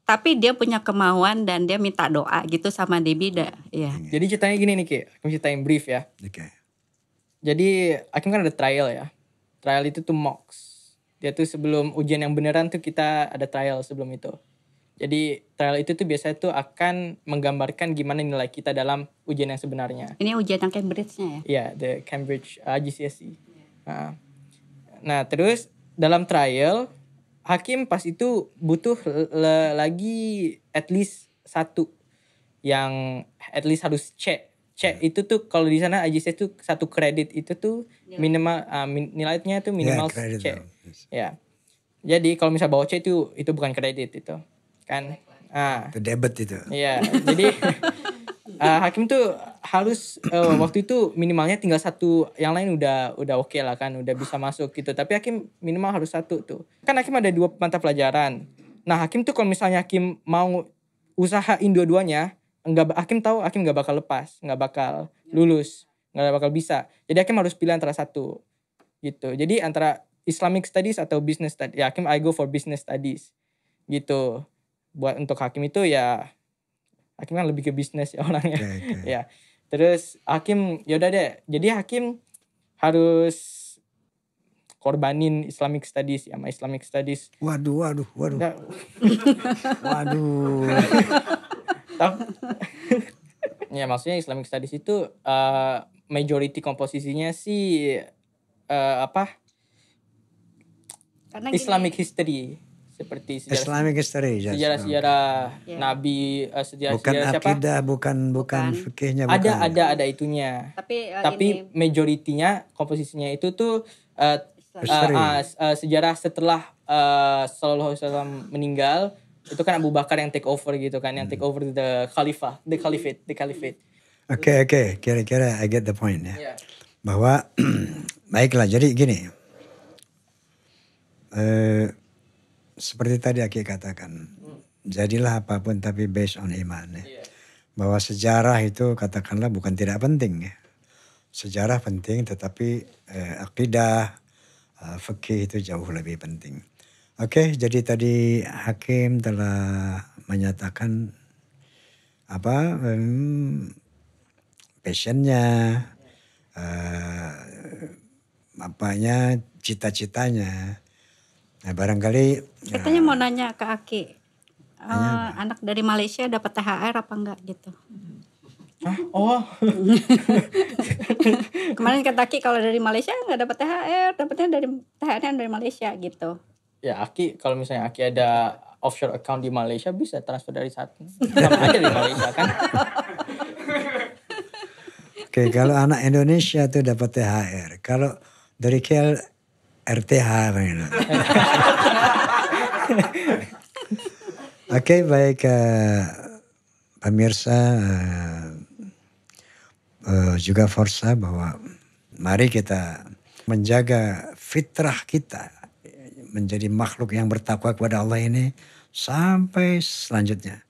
tapi dia punya kemauan dan dia minta doa gitu sama debbie Debida ya. Jadi ceritanya gini nih Ki, aku ceritain brief ya. Oke. Okay. Jadi akhirnya kan ada trial ya. Trial itu tuh mocks. Dia tuh sebelum ujian yang beneran tuh kita ada trial sebelum itu. Jadi trial itu tuh biasanya tuh akan menggambarkan gimana nilai kita dalam ujian yang sebenarnya. Ini ujian yang Cambridge-nya ya? Iya, yeah, the Cambridge uh, GCSE. Yeah. Nah, nah terus dalam trial Hakim pas itu butuh lagi at least satu yang at least harus cek cek yeah. itu tuh kalau di sana aja tuh satu kredit itu tuh yeah. minimal uh, min, nilainya tuh ya, minimal yeah, cek Ya. Yeah. Jadi kalau misal bawa cek itu itu bukan kredit itu. Kan. Ah. Itu debit itu. ya Yeah. Jadi uh, hakim tuh harus uh, waktu itu minimalnya tinggal satu yang lain udah udah oke okay lah kan udah bisa masuk gitu tapi hakim minimal harus satu tuh kan hakim ada dua mata pelajaran nah hakim tuh kalau misalnya hakim mau usahain dua-duanya enggak hakim tahu hakim nggak bakal lepas nggak bakal ya. lulus nggak bakal bisa jadi hakim harus pilih antara satu gitu jadi antara Islamic Studies atau Business Studies ya hakim I go for Business Studies gitu buat untuk hakim itu ya hakim kan lebih ke bisnis ya orangnya okay, okay. ya terus hakim yaudah deh jadi hakim harus korbanin Islamic Studies ya, sama Islamic Studies. Waduh, waduh, waduh. Nah, waduh. ya maksudnya Islamic Studies itu uh, majority komposisinya sih uh, apa? Karena Islamic gini. History seperti sejarah, Islamic history just. sejarah oh. sejarah ya. nabi uh, sejarah bukan sejarah siapa akidah bukan bukan, bukan. fikihnya bukan. ada ada ada itunya tapi uh, tapi ini. majoritinya komposisinya itu tuh uh, uh, uh, uh, sejarah setelah uh, eh, Sallallahu Alaihi Wasallam meninggal itu kan Abu Bakar yang take over gitu kan yang take over the khalifah the caliphate the caliphate oke okay, oke okay. kira-kira I get the point ya yeah. bahwa baiklah jadi gini eh uh, seperti tadi Aki katakan, jadilah apapun tapi based on iman. Ya. Iya. Bahwa sejarah itu katakanlah bukan tidak penting ya. Sejarah penting tetapi eh, akidah, eh, fikih itu jauh lebih penting. Oke, jadi tadi hakim telah menyatakan apa hmm, passionnya, eh, apanya, cita-citanya Nah, barangkali katanya ya, mau nanya ke Aki. Uh, anak dari Malaysia dapat THR apa enggak gitu. Hah? Oh. Kemarin kata Aki kalau dari Malaysia nggak dapat THR, dapatnya dari THR dari Malaysia gitu. Ya Aki kalau misalnya Aki ada offshore account di Malaysia bisa transfer dari satu sama aja di Malaysia kan. Oke, kalau anak Indonesia tuh dapat THR. Kalau dari KL RTH Oke okay, baik uh, pemirsa uh, uh, juga Forsa bahwa mari kita menjaga fitrah kita menjadi makhluk yang bertakwa kepada Allah ini sampai selanjutnya.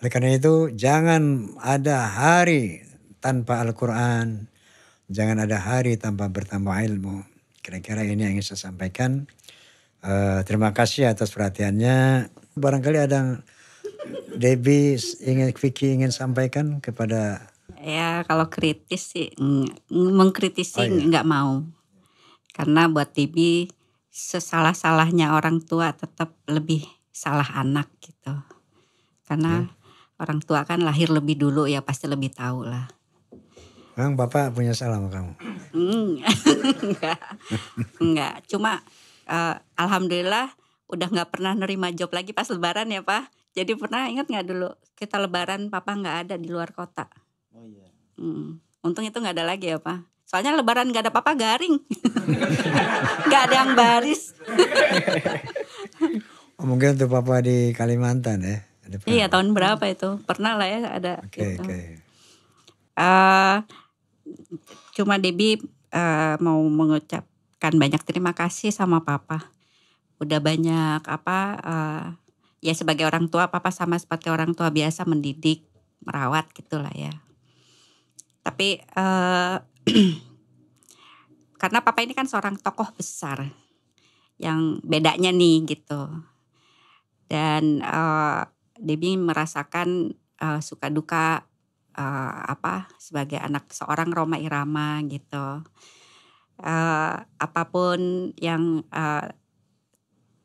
Oleh karena itu jangan ada hari tanpa Al-Quran, jangan ada hari tanpa bertambah ilmu. Kira-kira ini yang ingin saya sampaikan. Uh, terima kasih atas perhatiannya. Barangkali ada Debbie ingin Vicky ingin sampaikan kepada ya kalau kritis sih mengkritisi oh, iya. nggak mau karena buat Debbie sesalah salahnya orang tua tetap lebih salah anak gitu karena hmm. orang tua kan lahir lebih dulu ya pasti lebih tahu lah Emang Bapak punya salah sama kamu? Hmm, enggak, enggak. Cuma uh, Alhamdulillah udah nggak pernah nerima job lagi pas lebaran ya Pak. Jadi pernah ingat nggak dulu kita lebaran Papa nggak ada di luar kota. Oh iya. Hmm. Untung itu nggak ada lagi ya Pak. Soalnya lebaran nggak ada Papa garing. Nggak ada yang baris. oh, mungkin untuk Papa di Kalimantan ya. iya tahun berapa itu? Pernah lah ya ada. Oke okay, gitu. oke. Okay. Uh, eh, cuma Debbie uh, mau mengucapkan banyak terima kasih sama Papa. Udah banyak apa uh, ya sebagai orang tua Papa sama seperti orang tua biasa mendidik, merawat gitulah ya. Tapi uh, karena Papa ini kan seorang tokoh besar yang bedanya nih gitu. Dan uh, Debbie merasakan uh, suka duka uh, apa sebagai anak seorang Roma Irama gitu. Uh, apapun yang uh,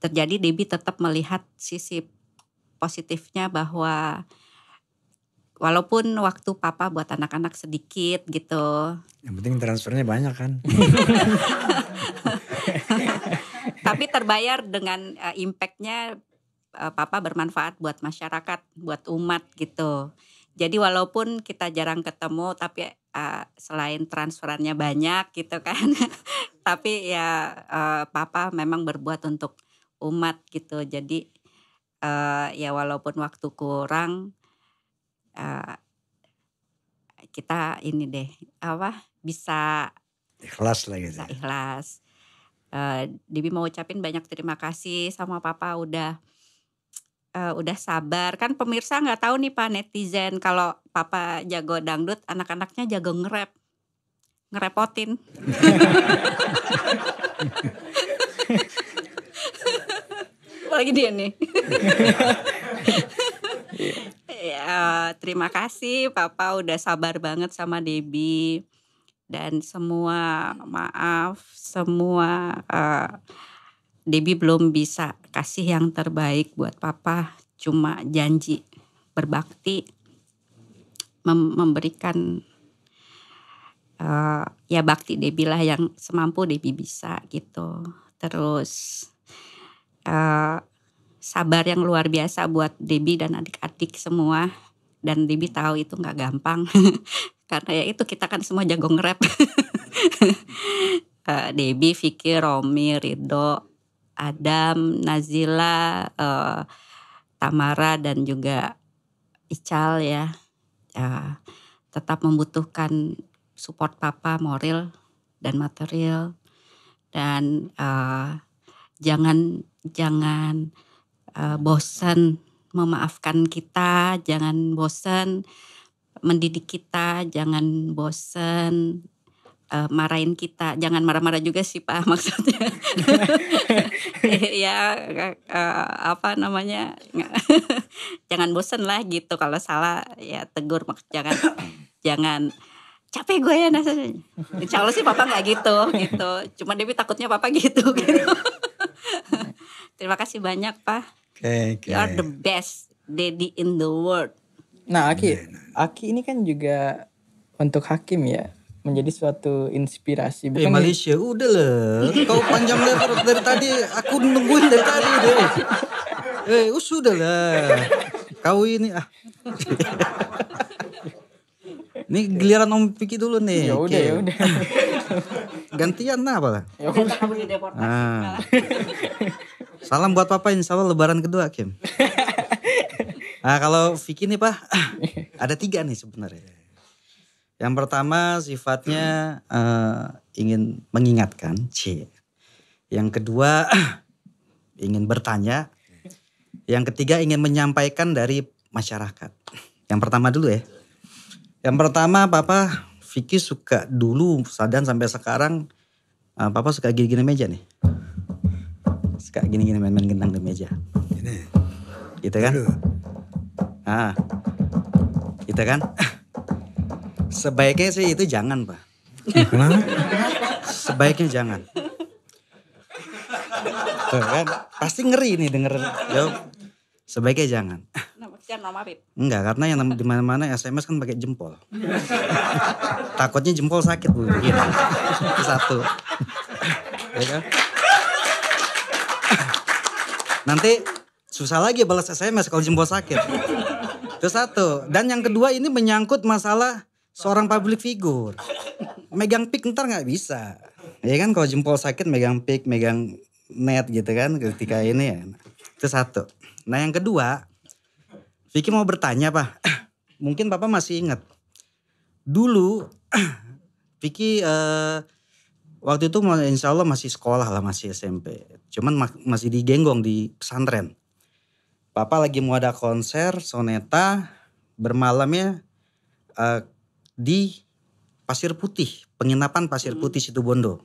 terjadi, Debbie tetap melihat sisi positifnya bahwa walaupun waktu papa buat anak-anak sedikit gitu. Yang penting transfernya banyak kan. Tapi terbayar dengan uh, impactnya uh, papa bermanfaat buat masyarakat, buat umat gitu. Jadi walaupun kita jarang ketemu tapi uh, selain transferannya banyak gitu kan. tapi ya uh, papa memang berbuat untuk umat gitu. Jadi uh, ya walaupun waktu kurang uh, kita ini deh apa bisa ikhlas lah gitu. Bisa ya. ikhlas. Uh, Dibi mau ucapin banyak terima kasih sama papa udah uh, udah sabar kan pemirsa nggak tahu nih pak netizen kalau papa jago dangdut anak-anaknya jago ngerap ngerepotin lagi dia nih ya, terima kasih papa udah sabar banget sama debbie dan semua maaf semua uh, Debbie belum bisa kasih yang terbaik buat papa, cuma janji berbakti mem memberikan uh, ya bakti Debbie lah yang semampu Debbie bisa gitu. Terus uh, sabar yang luar biasa buat Debbie dan adik-adik semua dan Debbie tahu itu nggak gampang karena ya itu kita kan semua jago ngerap. uh, Debbie, Vicky, Romi, Rido, Adam, Nazila, uh, Tamara dan juga Ical ya. Uh, tetap membutuhkan support papa moral dan material dan uh, jangan jangan uh, eh, bosan memaafkan kita, jangan bosan mendidik kita, jangan bosan uh, marahin kita. Jangan marah-marah juga sih Pak maksudnya. ya uh, apa namanya? jangan bosen lah gitu kalau salah ya tegur jangan jangan capek gue ya nasanya Insya Allah sih papa nggak gitu gitu. Cuma Dewi takutnya papa gitu gitu. Terima kasih banyak Pak. Okay, okay. You are the best daddy in the world. Nah Aki, Aki ini kan juga untuk hakim ya menjadi suatu inspirasi. Bukan eh, Malaysia, ya? udah lah. Kau panjang lebar dari, tadi, aku nungguin dari tadi deh. Eh, us oh, sudah lah. Kau ini ah. ini giliran Om Piki dulu nih. Ya udah, ya udah. Gantian nah lah? Ya udah. Ah. Salam buat Papa insya Allah lebaran kedua Kim. Nah kalau Vicky nih Pak, ada tiga nih sebenarnya. Yang pertama sifatnya uh, ingin mengingatkan, C. Yang kedua ingin bertanya. Yang ketiga ingin menyampaikan dari masyarakat. Yang pertama dulu ya. Yang pertama Papa Vicky suka dulu sadan sampai sekarang uh, Papa suka gini-gini meja nih. Suka gini-gini main-main gendang di meja. Ini. Gitu kan? Ah. Gitu kan? Sebaiknya sih itu jangan, Pak. Sebaiknya jangan. Tuh, kan? Pasti ngeri nih denger jawab. Sebaiknya jangan. Enggak, karena yang di mana-mana SMS kan pakai jempol. Takutnya jempol sakit bu, iya. Satu. Ya kan? Nanti susah lagi balas SMS kalau jempol sakit. Itu satu. Dan yang kedua ini menyangkut masalah seorang public figure. Megang pick ntar nggak bisa. Ya kan kalau jempol sakit megang pick, megang net gitu kan ketika ini ya. Itu satu. Nah yang kedua, Vicky mau bertanya pak, mungkin papa masih ingat. Dulu Vicky eh, waktu itu insya Allah masih sekolah lah masih SMP. Cuman masih digenggong di pesantren. Papa lagi mau ada konser soneta bermalamnya uh, di Pasir Putih, penginapan Pasir hmm. Putih situ Bondo.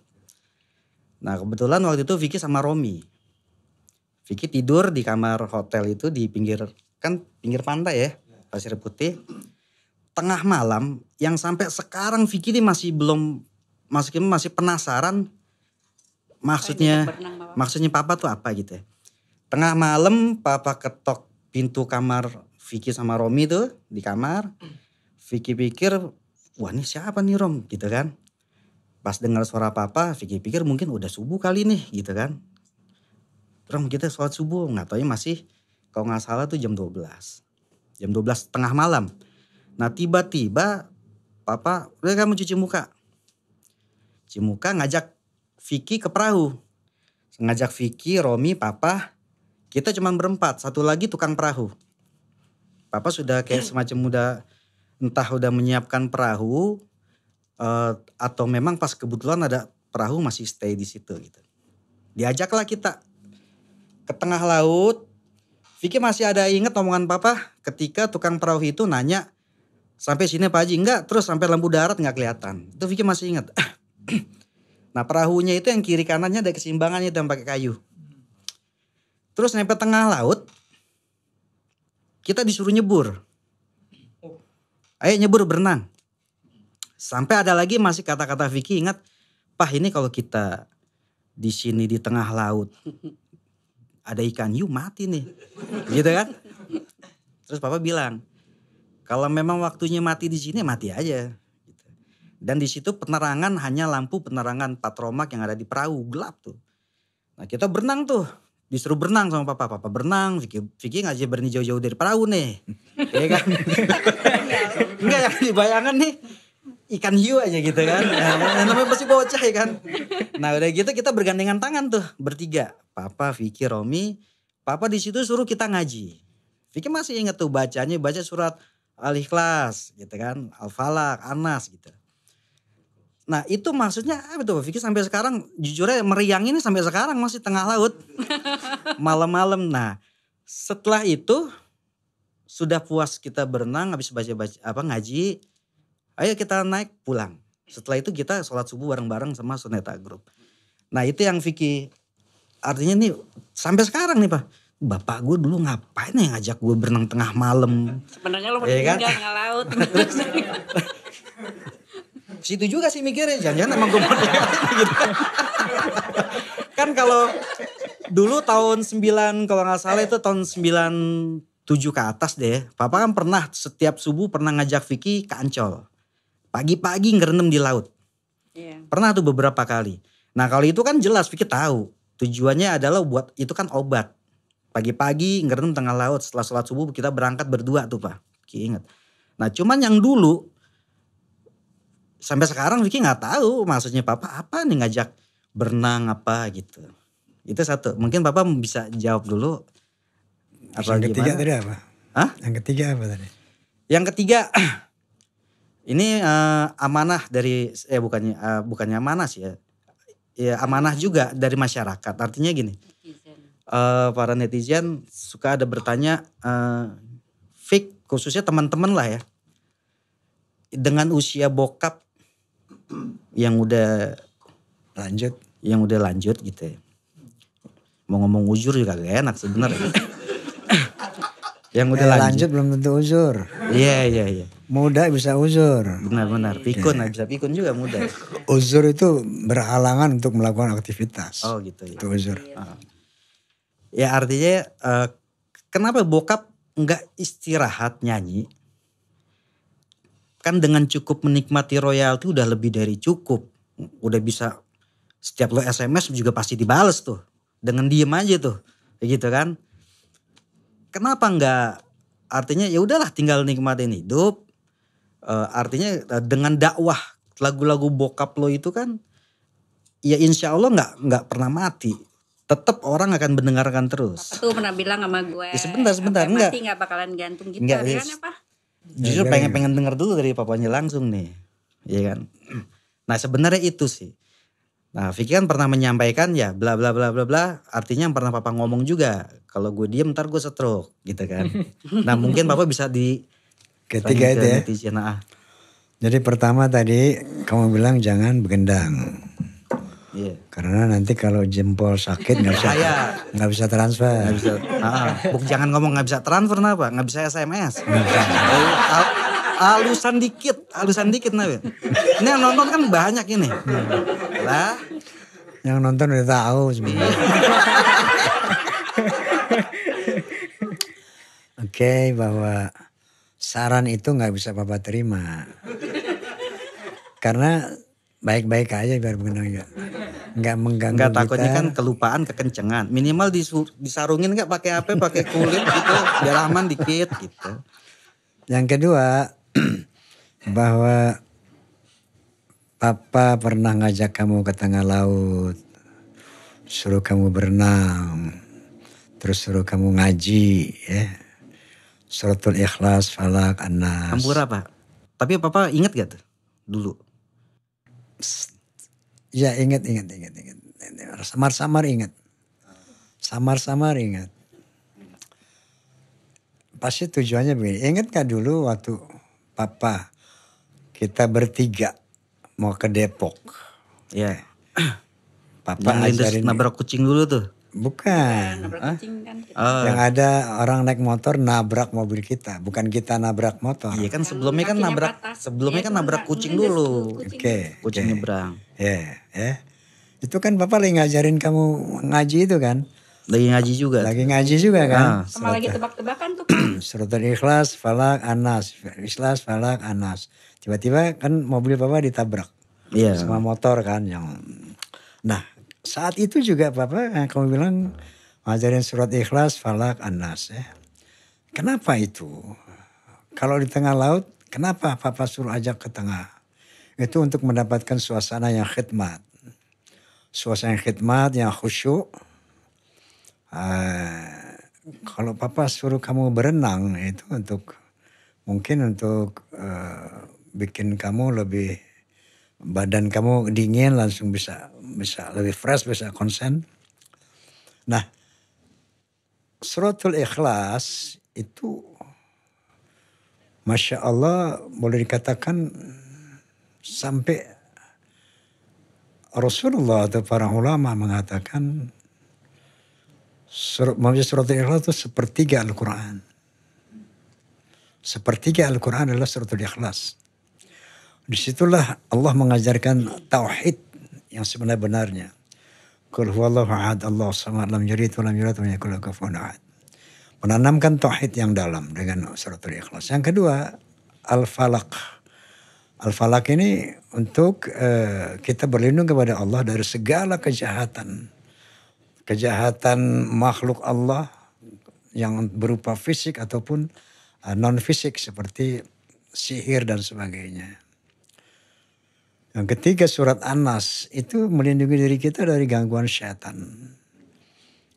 Nah kebetulan waktu itu Vicky sama Romi. Vicky tidur di kamar hotel itu di pinggir, kan pinggir pantai ya, Pasir Putih. Tengah malam yang sampai sekarang Vicky ini masih belum, masih, masih penasaran maksudnya berenang, maksudnya papa tuh apa gitu ya. Tengah malam papa ketok pintu kamar Vicky sama Romi tuh di kamar. Vicky pikir wah ini siapa nih Rom gitu kan. Pas dengar suara papa Vicky pikir mungkin udah subuh kali nih gitu kan. Rom kita sholat subuh gak taunya masih kalau gak salah tuh jam 12. Jam 12 tengah malam. Nah tiba-tiba papa udah kamu cuci muka. Cuci muka ngajak Vicky ke perahu. Ngajak Vicky, Romi, papa. Kita cuma berempat, satu lagi tukang perahu. Papa sudah kayak semacam muda entah udah menyiapkan perahu uh, atau memang pas kebetulan ada perahu masih stay di situ gitu. Diajaklah kita ke tengah laut. Vicky masih ada inget omongan papa ketika tukang perahu itu nanya sampai sini Pak Haji enggak terus sampai lampu darat nggak kelihatan. Itu Vicky masih ingat. nah perahunya itu yang kiri kanannya ada kesimbangannya dan pakai kayu. Terus sampai tengah laut kita disuruh nyebur ayo nyebur berenang. Sampai ada lagi masih kata-kata Vicky ingat, pah ini kalau kita di sini di tengah laut ada ikan hiu mati nih, gitu kan? Terus papa bilang, kalau memang waktunya mati di sini mati aja. Gitu. Dan di situ penerangan hanya lampu penerangan patromak yang ada di perahu gelap tuh. Nah kita berenang tuh, disuruh berenang sama papa. Papa berenang, Vicky, Vicky ngajak berani jauh-jauh dari perahu nih. ya kan? enggak yang dibayangkan nih ikan hiu aja gitu kan. Nah, kan, namanya pasti bocah ya kan. Nah udah gitu kita bergandengan tangan tuh bertiga. Papa, Vicky, Romi. Papa di situ suruh kita ngaji. Vicky masih inget tuh bacanya baca surat Al-Ikhlas gitu kan. Al-Falak, Anas gitu. Nah itu maksudnya apa tuh Vicky sampai sekarang jujurnya meriang ini sampai sekarang masih tengah laut. Malam-malam. Nah setelah itu sudah puas kita berenang habis baca baca apa ngaji ayo kita naik pulang setelah itu kita sholat subuh bareng-bareng sama Suneta Group nah itu yang Vicky artinya nih sampai sekarang nih pak bapak gue dulu ngapain yang ngajak gue berenang tengah malam sebenarnya lo ya kan? ngelaut laut situ juga sih mikirnya jangan-jangan emang gue mau gitu kan kalau dulu tahun 9 kalau nggak salah itu tahun 9 tujuh ke atas deh. Papa kan pernah setiap subuh pernah ngajak Vicky ke Ancol. Pagi-pagi ngerenam di laut. Yeah. Pernah tuh beberapa kali. Nah kalau itu kan jelas Vicky tahu. Tujuannya adalah buat itu kan obat. Pagi-pagi ngerenam tengah laut setelah sholat subuh kita berangkat berdua tuh Pak. Vicky ingat. Nah cuman yang dulu sampai sekarang Vicky nggak tahu maksudnya Papa apa nih ngajak berenang apa gitu. Itu satu. Mungkin Papa bisa jawab dulu apa yang ketiga tadi apa? Hah? Yang ketiga apa tadi? Yang ketiga ini uh, amanah dari eh bukannya uh, bukannya amanah sih ya. Ya amanah juga dari masyarakat. Artinya gini. Uh, para netizen suka ada bertanya uh, fake khususnya teman-teman lah ya. Dengan usia bokap yang udah lanjut, yang udah lanjut gitu ya. Mau ngomong ujur juga gak enak sebenarnya. Yang udah eh, lanjut. lanjut belum tentu uzur. Iya iya iya. Muda bisa uzur. Benar benar. Pikun yeah. bisa pikun juga muda. uzur itu berhalangan untuk melakukan aktivitas. Oh gitu ya. Itu uzur. Oh. Ya artinya uh, kenapa bokap nggak istirahat nyanyi? Kan dengan cukup menikmati royalti udah lebih dari cukup. Udah bisa setiap lo SMS juga pasti dibales tuh. Dengan diem aja tuh. gitu kan kenapa nggak artinya ya udahlah tinggal nikmatin hidup uh, artinya eh, dengan dakwah lagu-lagu bokap lo itu kan ya insya Allah nggak nggak pernah mati tetap orang akan mendengarkan terus. Tuh pernah bilang sama gue. Ya, sebentar sebentar enggak. Mati enggak bakalan gantung gitu. Enggak, ya, yes. apa? Justru iya, iya, pengen iya. pengen denger dulu dari papanya langsung nih. Iya kan? Nah sebenarnya itu sih. Nah, Vicky kan pernah menyampaikan ya bla bla bla bla bla, artinya yang pernah papa ngomong juga. Kalau gue diem ntar gue setruk, gitu kan. nah, mungkin papa bisa di ketiga itu ya. Nah. ah. Jadi pertama tadi kamu bilang jangan begendang. Yeah. Karena nanti kalau jempol sakit nggak bisa nggak bisa transfer. Gak bisa, nah, Buk, jangan ngomong nggak bisa transfer kenapa? Nggak bisa SMS. Alusan dikit, alusan dikit nabi. Ini yang nonton kan banyak ini. Hmm lah yang nonton udah tahu sebenarnya. Oke okay, bahwa saran itu nggak bisa papa terima karena baik-baik aja biar benar ya nggak mengganggu nggak takutnya kan kelupaan kekencengan minimal disur, disarungin nggak pakai apa pakai kulit gitu biar aman dikit gitu yang kedua bahwa Papa pernah ngajak kamu ke tengah laut, suruh kamu berenang, terus suruh kamu ngaji, ya. Suratul Ikhlas, Falak, Anas. Hampura Pak. Tapi Papa ingat gak tuh dulu? Ya ingat, ingat, ingat, ingat. Samar-samar ingat. Samar-samar ingat. Pasti tujuannya begini. Ingat gak dulu waktu Papa kita bertiga mau ke Depok. Ya. Yeah. Papa ngajarin nabrak kucing dulu tuh. Bukan. Ya, nabrak kucing kan. Oh. Yang ada orang naik motor nabrak mobil kita, bukan kita nabrak motor. Iya kan sebelumnya kan, iya, kan nabrak sebelumnya kan nabrak kucing dulu. Oke. Kucing, okay, kucing okay. Ya, yeah, ya. Yeah. Itu kan Papa lagi ngajarin kamu ngaji itu kan? Lagi ngaji juga. Lagi ngaji juga kan? Nah. Sama lagi tebak-tebakan tuh kan. Ikhlas, Falak, Anas. Ikhlas, Falak, Anas. Tiba-tiba kan mobil Papa ditabrak. Iya. Yeah. Sama motor kan yang Nah, saat itu juga Bapak eh, kamu bilang ngajarin surat ikhlas, falak, anas ya. Kenapa itu? Kalau di tengah laut, kenapa Papa suruh ajak ke tengah? Itu untuk mendapatkan suasana yang khidmat. Suasana yang khidmat, yang khusyuk. Uh, kalau papa suruh kamu berenang itu untuk mungkin untuk uh, bikin kamu lebih badan kamu dingin langsung bisa bisa lebih fresh bisa konsen. Nah, suratul ikhlas itu masya Allah boleh dikatakan sampai Rasulullah atau para ulama mengatakan surat surat ikhlas itu sepertiga Al-Quran sepertiga Al-Quran adalah suratul ikhlas. Disitulah Allah mengajarkan tauhid yang sebenarnya benarnya Kul huwallahu ahad Allah samad lam yalid lam yulad wa yakul ahad. Menanamkan tauhid yang dalam dengan suratul ikhlas. Yang kedua, al-falaq. Al-falaq ini untuk uh, kita berlindung kepada Allah dari segala kejahatan. Kejahatan makhluk Allah yang berupa fisik ataupun uh, eh, non fisik seperti sihir dan sebagainya. Yang ketiga surat Anas itu melindungi diri kita dari gangguan setan.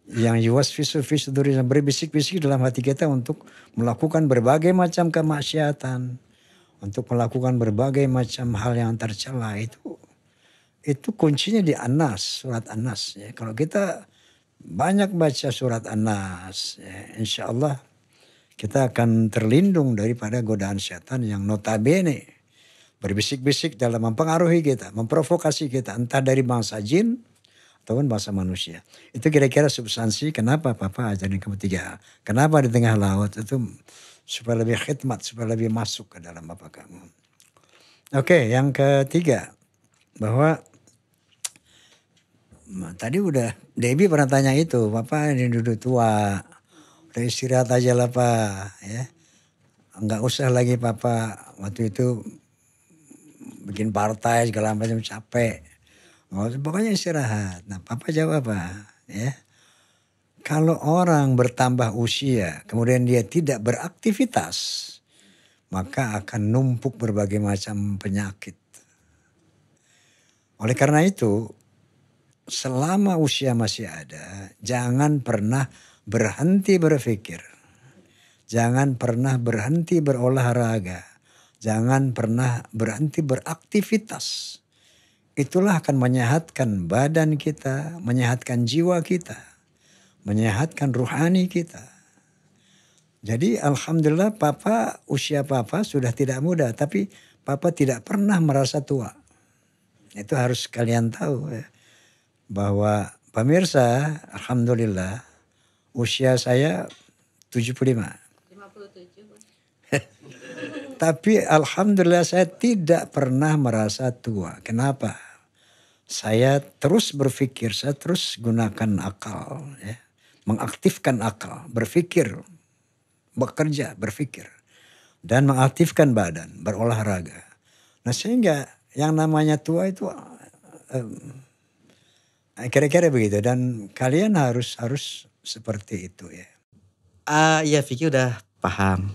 Yang yuwas fisu fisu berbisik-bisik dalam hati kita untuk melakukan berbagai macam kemaksiatan. Untuk melakukan berbagai macam hal yang tercela itu itu kuncinya di Anas, surat Anas. Ya. Kalau kita banyak baca surat Anas, ya, insya Allah kita akan terlindung daripada godaan setan yang notabene berbisik-bisik dalam mempengaruhi kita, memprovokasi kita, entah dari bangsa jin ataupun bangsa manusia. Itu kira-kira substansi kenapa Papa ajarin kamu tiga hal. Kenapa di tengah laut itu supaya lebih khidmat, supaya lebih masuk ke dalam Bapak kamu. Oke, yang ketiga bahwa nah, tadi udah Debbie pernah tanya itu, Papa ini duduk tua, udah istirahat aja lah Pak, ya. Enggak usah lagi Papa waktu itu bikin partai segala macam capek. Oh, pokoknya istirahat. Nah, papa jawab apa? Ya. Kalau orang bertambah usia, kemudian dia tidak beraktivitas, maka akan numpuk berbagai macam penyakit. Oleh karena itu, selama usia masih ada, jangan pernah berhenti berpikir. Jangan pernah berhenti berolahraga Jangan pernah berhenti beraktivitas. Itulah akan menyehatkan badan kita, menyehatkan jiwa kita, menyehatkan ruhani kita. Jadi alhamdulillah papa usia papa sudah tidak muda tapi papa tidak pernah merasa tua. Itu harus kalian tahu ya. bahwa pemirsa alhamdulillah usia saya 75. Tapi alhamdulillah saya tidak pernah merasa tua. Kenapa? Saya terus berpikir, saya terus gunakan akal, ya. mengaktifkan akal, berpikir, bekerja, berpikir, dan mengaktifkan badan, berolahraga. Nah sehingga yang namanya tua itu eh, eh, kira-kira begitu dan kalian harus harus seperti itu ya. Ah uh, ya Vicky udah paham,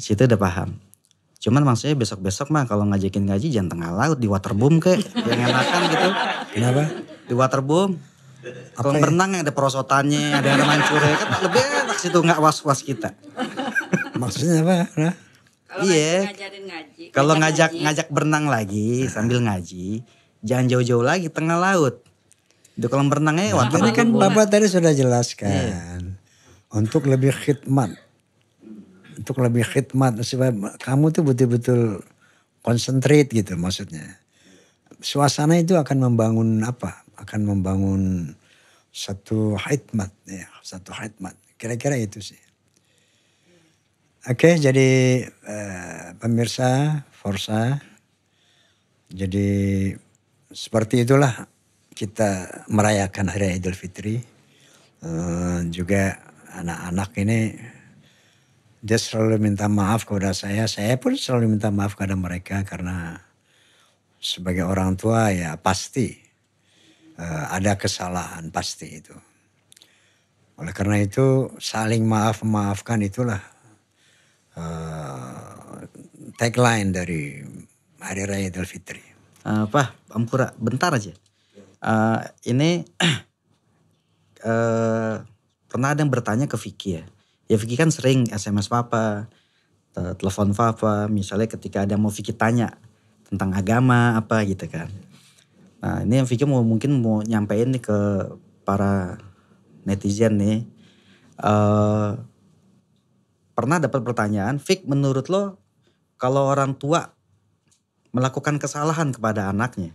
situ udah paham. Cuman maksudnya besok-besok mah kalau ngajakin ngaji jangan tengah laut di waterboom kek. yang enakan gitu. Kenapa? Di waterboom. Kalau ya? berenang ada perosotannya, ada yang main curi. Kan lebih enak situ nggak was-was kita. Maksudnya apa? Nah. Iya. Kalau ngajak ngaji. ngajak berenang lagi sambil ngaji, jangan jauh-jauh lagi tengah laut. Di kolam berenangnya nah, Ini kan Bapak tadi sudah jelaskan. Yeah. Untuk lebih khidmat untuk lebih khidmat supaya kamu tuh betul-betul konsentrate gitu maksudnya. Suasana itu akan membangun apa? Akan membangun satu khidmat ya, satu khidmat. Kira-kira itu sih. Oke, okay, jadi uh, pemirsa Forsa. Jadi seperti itulah kita merayakan Hari Idul Fitri. uh, juga anak-anak ini dia selalu minta maaf kepada saya. Saya pun selalu minta maaf kepada mereka karena sebagai orang tua ya pasti uh, ada kesalahan pasti itu. Oleh karena itu saling maaf maafkan itulah uh, tagline dari Hari Raya Idul Fitri. Uh, Pak, Ampura, bentar aja. Uh, ini uh, pernah ada yang bertanya ke Vicky ya ya Vicky kan sering SMS papa telepon papa misalnya ketika ada mau Vicky tanya tentang agama apa gitu kan nah ini yang Vicky mau mungkin mau nyampein nih ke para netizen nih uh, pernah dapat pertanyaan Vicky menurut lo kalau orang tua melakukan kesalahan kepada anaknya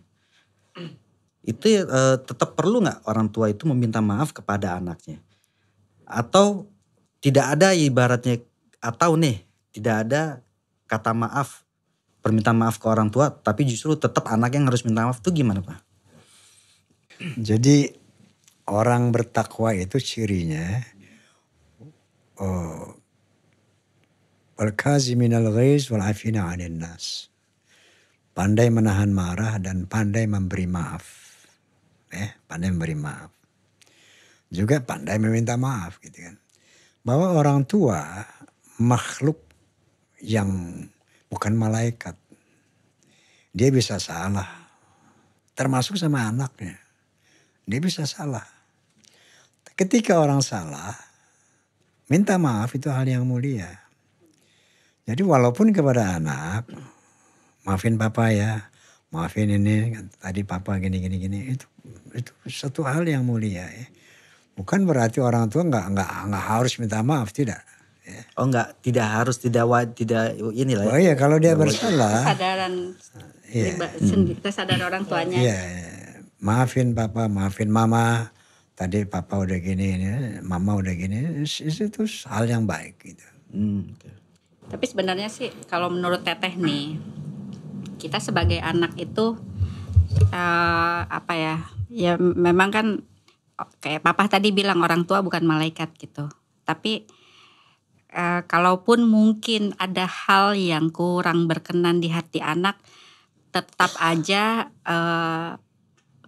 itu uh, tetap perlu nggak orang tua itu meminta maaf kepada anaknya atau tidak ada ibaratnya atau ah, nih tidak ada kata maaf permintaan maaf ke orang tua tapi justru tetap anak yang harus minta maaf itu gimana pak? Jadi orang bertakwa itu cirinya oh, wal kazimin al ghaiz wal afina anin nas. Pandai menahan marah dan pandai memberi maaf. Eh, pandai memberi maaf. Juga pandai meminta maaf gitu kan bahwa orang tua makhluk yang bukan malaikat. Dia bisa salah. Termasuk sama anaknya. Dia bisa salah. Ketika orang salah, minta maaf itu hal yang mulia. Jadi walaupun kepada anak, maafin papa ya, maafin ini, tadi papa gini gini gini, itu itu satu hal yang mulia ya. Bukan berarti orang tua nggak nggak nggak harus minta maaf tidak. Ya. Oh nggak tidak harus, tidak wajib, tidak inilah. Ya. Oh iya, kalau dia bersalah. Kesadaran, ya. Iya. sendiri, kesadaran orang tuanya. Iya, ya. maafin papa, maafin mama. Tadi papa udah gini, ini mama udah gini, itu hal yang baik gitu. Hmm. Tapi sebenarnya sih kalau menurut teteh nih, kita sebagai anak itu uh, apa ya? Ya memang kan kayak papa tadi bilang orang tua bukan malaikat gitu. Tapi e, kalaupun mungkin ada hal yang kurang berkenan di hati anak, tetap aja e,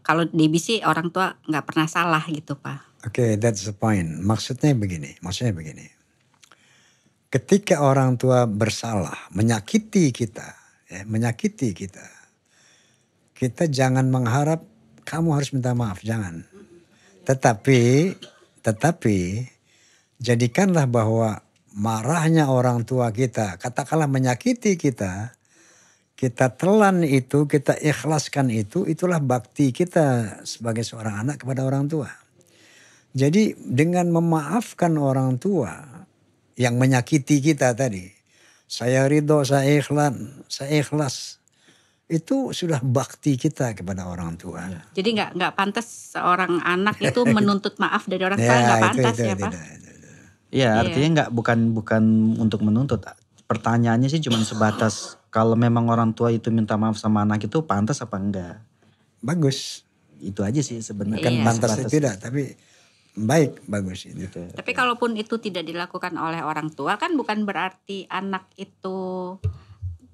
kalau Debbie sih orang tua nggak pernah salah gitu pak. Oke, okay, that's the point. Maksudnya begini, maksudnya begini. Ketika orang tua bersalah, menyakiti kita, ya, menyakiti kita, kita jangan mengharap kamu harus minta maaf, jangan. Tetapi, tetapi jadikanlah bahwa marahnya orang tua kita, katakanlah menyakiti kita, kita telan itu, kita ikhlaskan itu, itulah bakti kita sebagai seorang anak kepada orang tua. Jadi dengan memaafkan orang tua yang menyakiti kita tadi, saya ridho, saya ikhlan, saya ikhlas itu sudah bakti kita kepada orang tua. Ya. Jadi nggak nggak pantas seorang anak itu menuntut maaf dari orang tua ya, pantas itu, ya, itu, ya pak? Iya, iya artinya nggak bukan bukan untuk menuntut. Pertanyaannya sih cuma sebatas kalau memang orang tua itu minta maaf sama anak itu pantas apa enggak? Bagus. Itu aja sih sebenarnya. kan iya. pantas sebatas. tidak tapi baik bagus itu. Tapi kalaupun itu tidak dilakukan oleh orang tua kan bukan berarti anak itu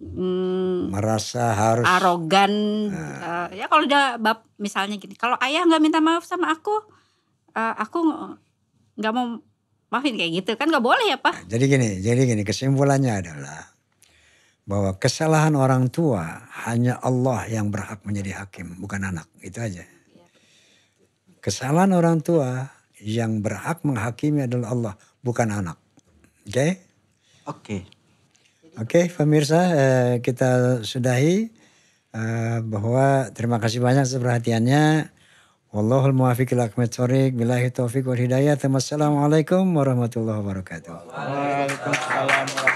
hmm, merasa harus arogan uh, ya kalau udah bab misalnya gini kalau ayah nggak minta maaf sama aku uh, aku nggak mau maafin kayak gitu kan nggak boleh ya pak nah, jadi gini jadi gini kesimpulannya adalah bahwa kesalahan orang tua hanya Allah yang berhak menjadi hakim bukan anak itu aja iya. kesalahan orang tua yang berhak menghakimi adalah Allah bukan anak oke okay? oke okay. Oke, okay, pemirsa, uh, kita sudahi uh, bahwa terima kasih banyak seperhatiannya. Wallahul muwafiq ila aqwamit thoriq billahi taufiq wal hidayah. Wassalamualaikum warahmatullahi wabarakatuh. Waalaikumsalam warahmatullahi wabarakatuh.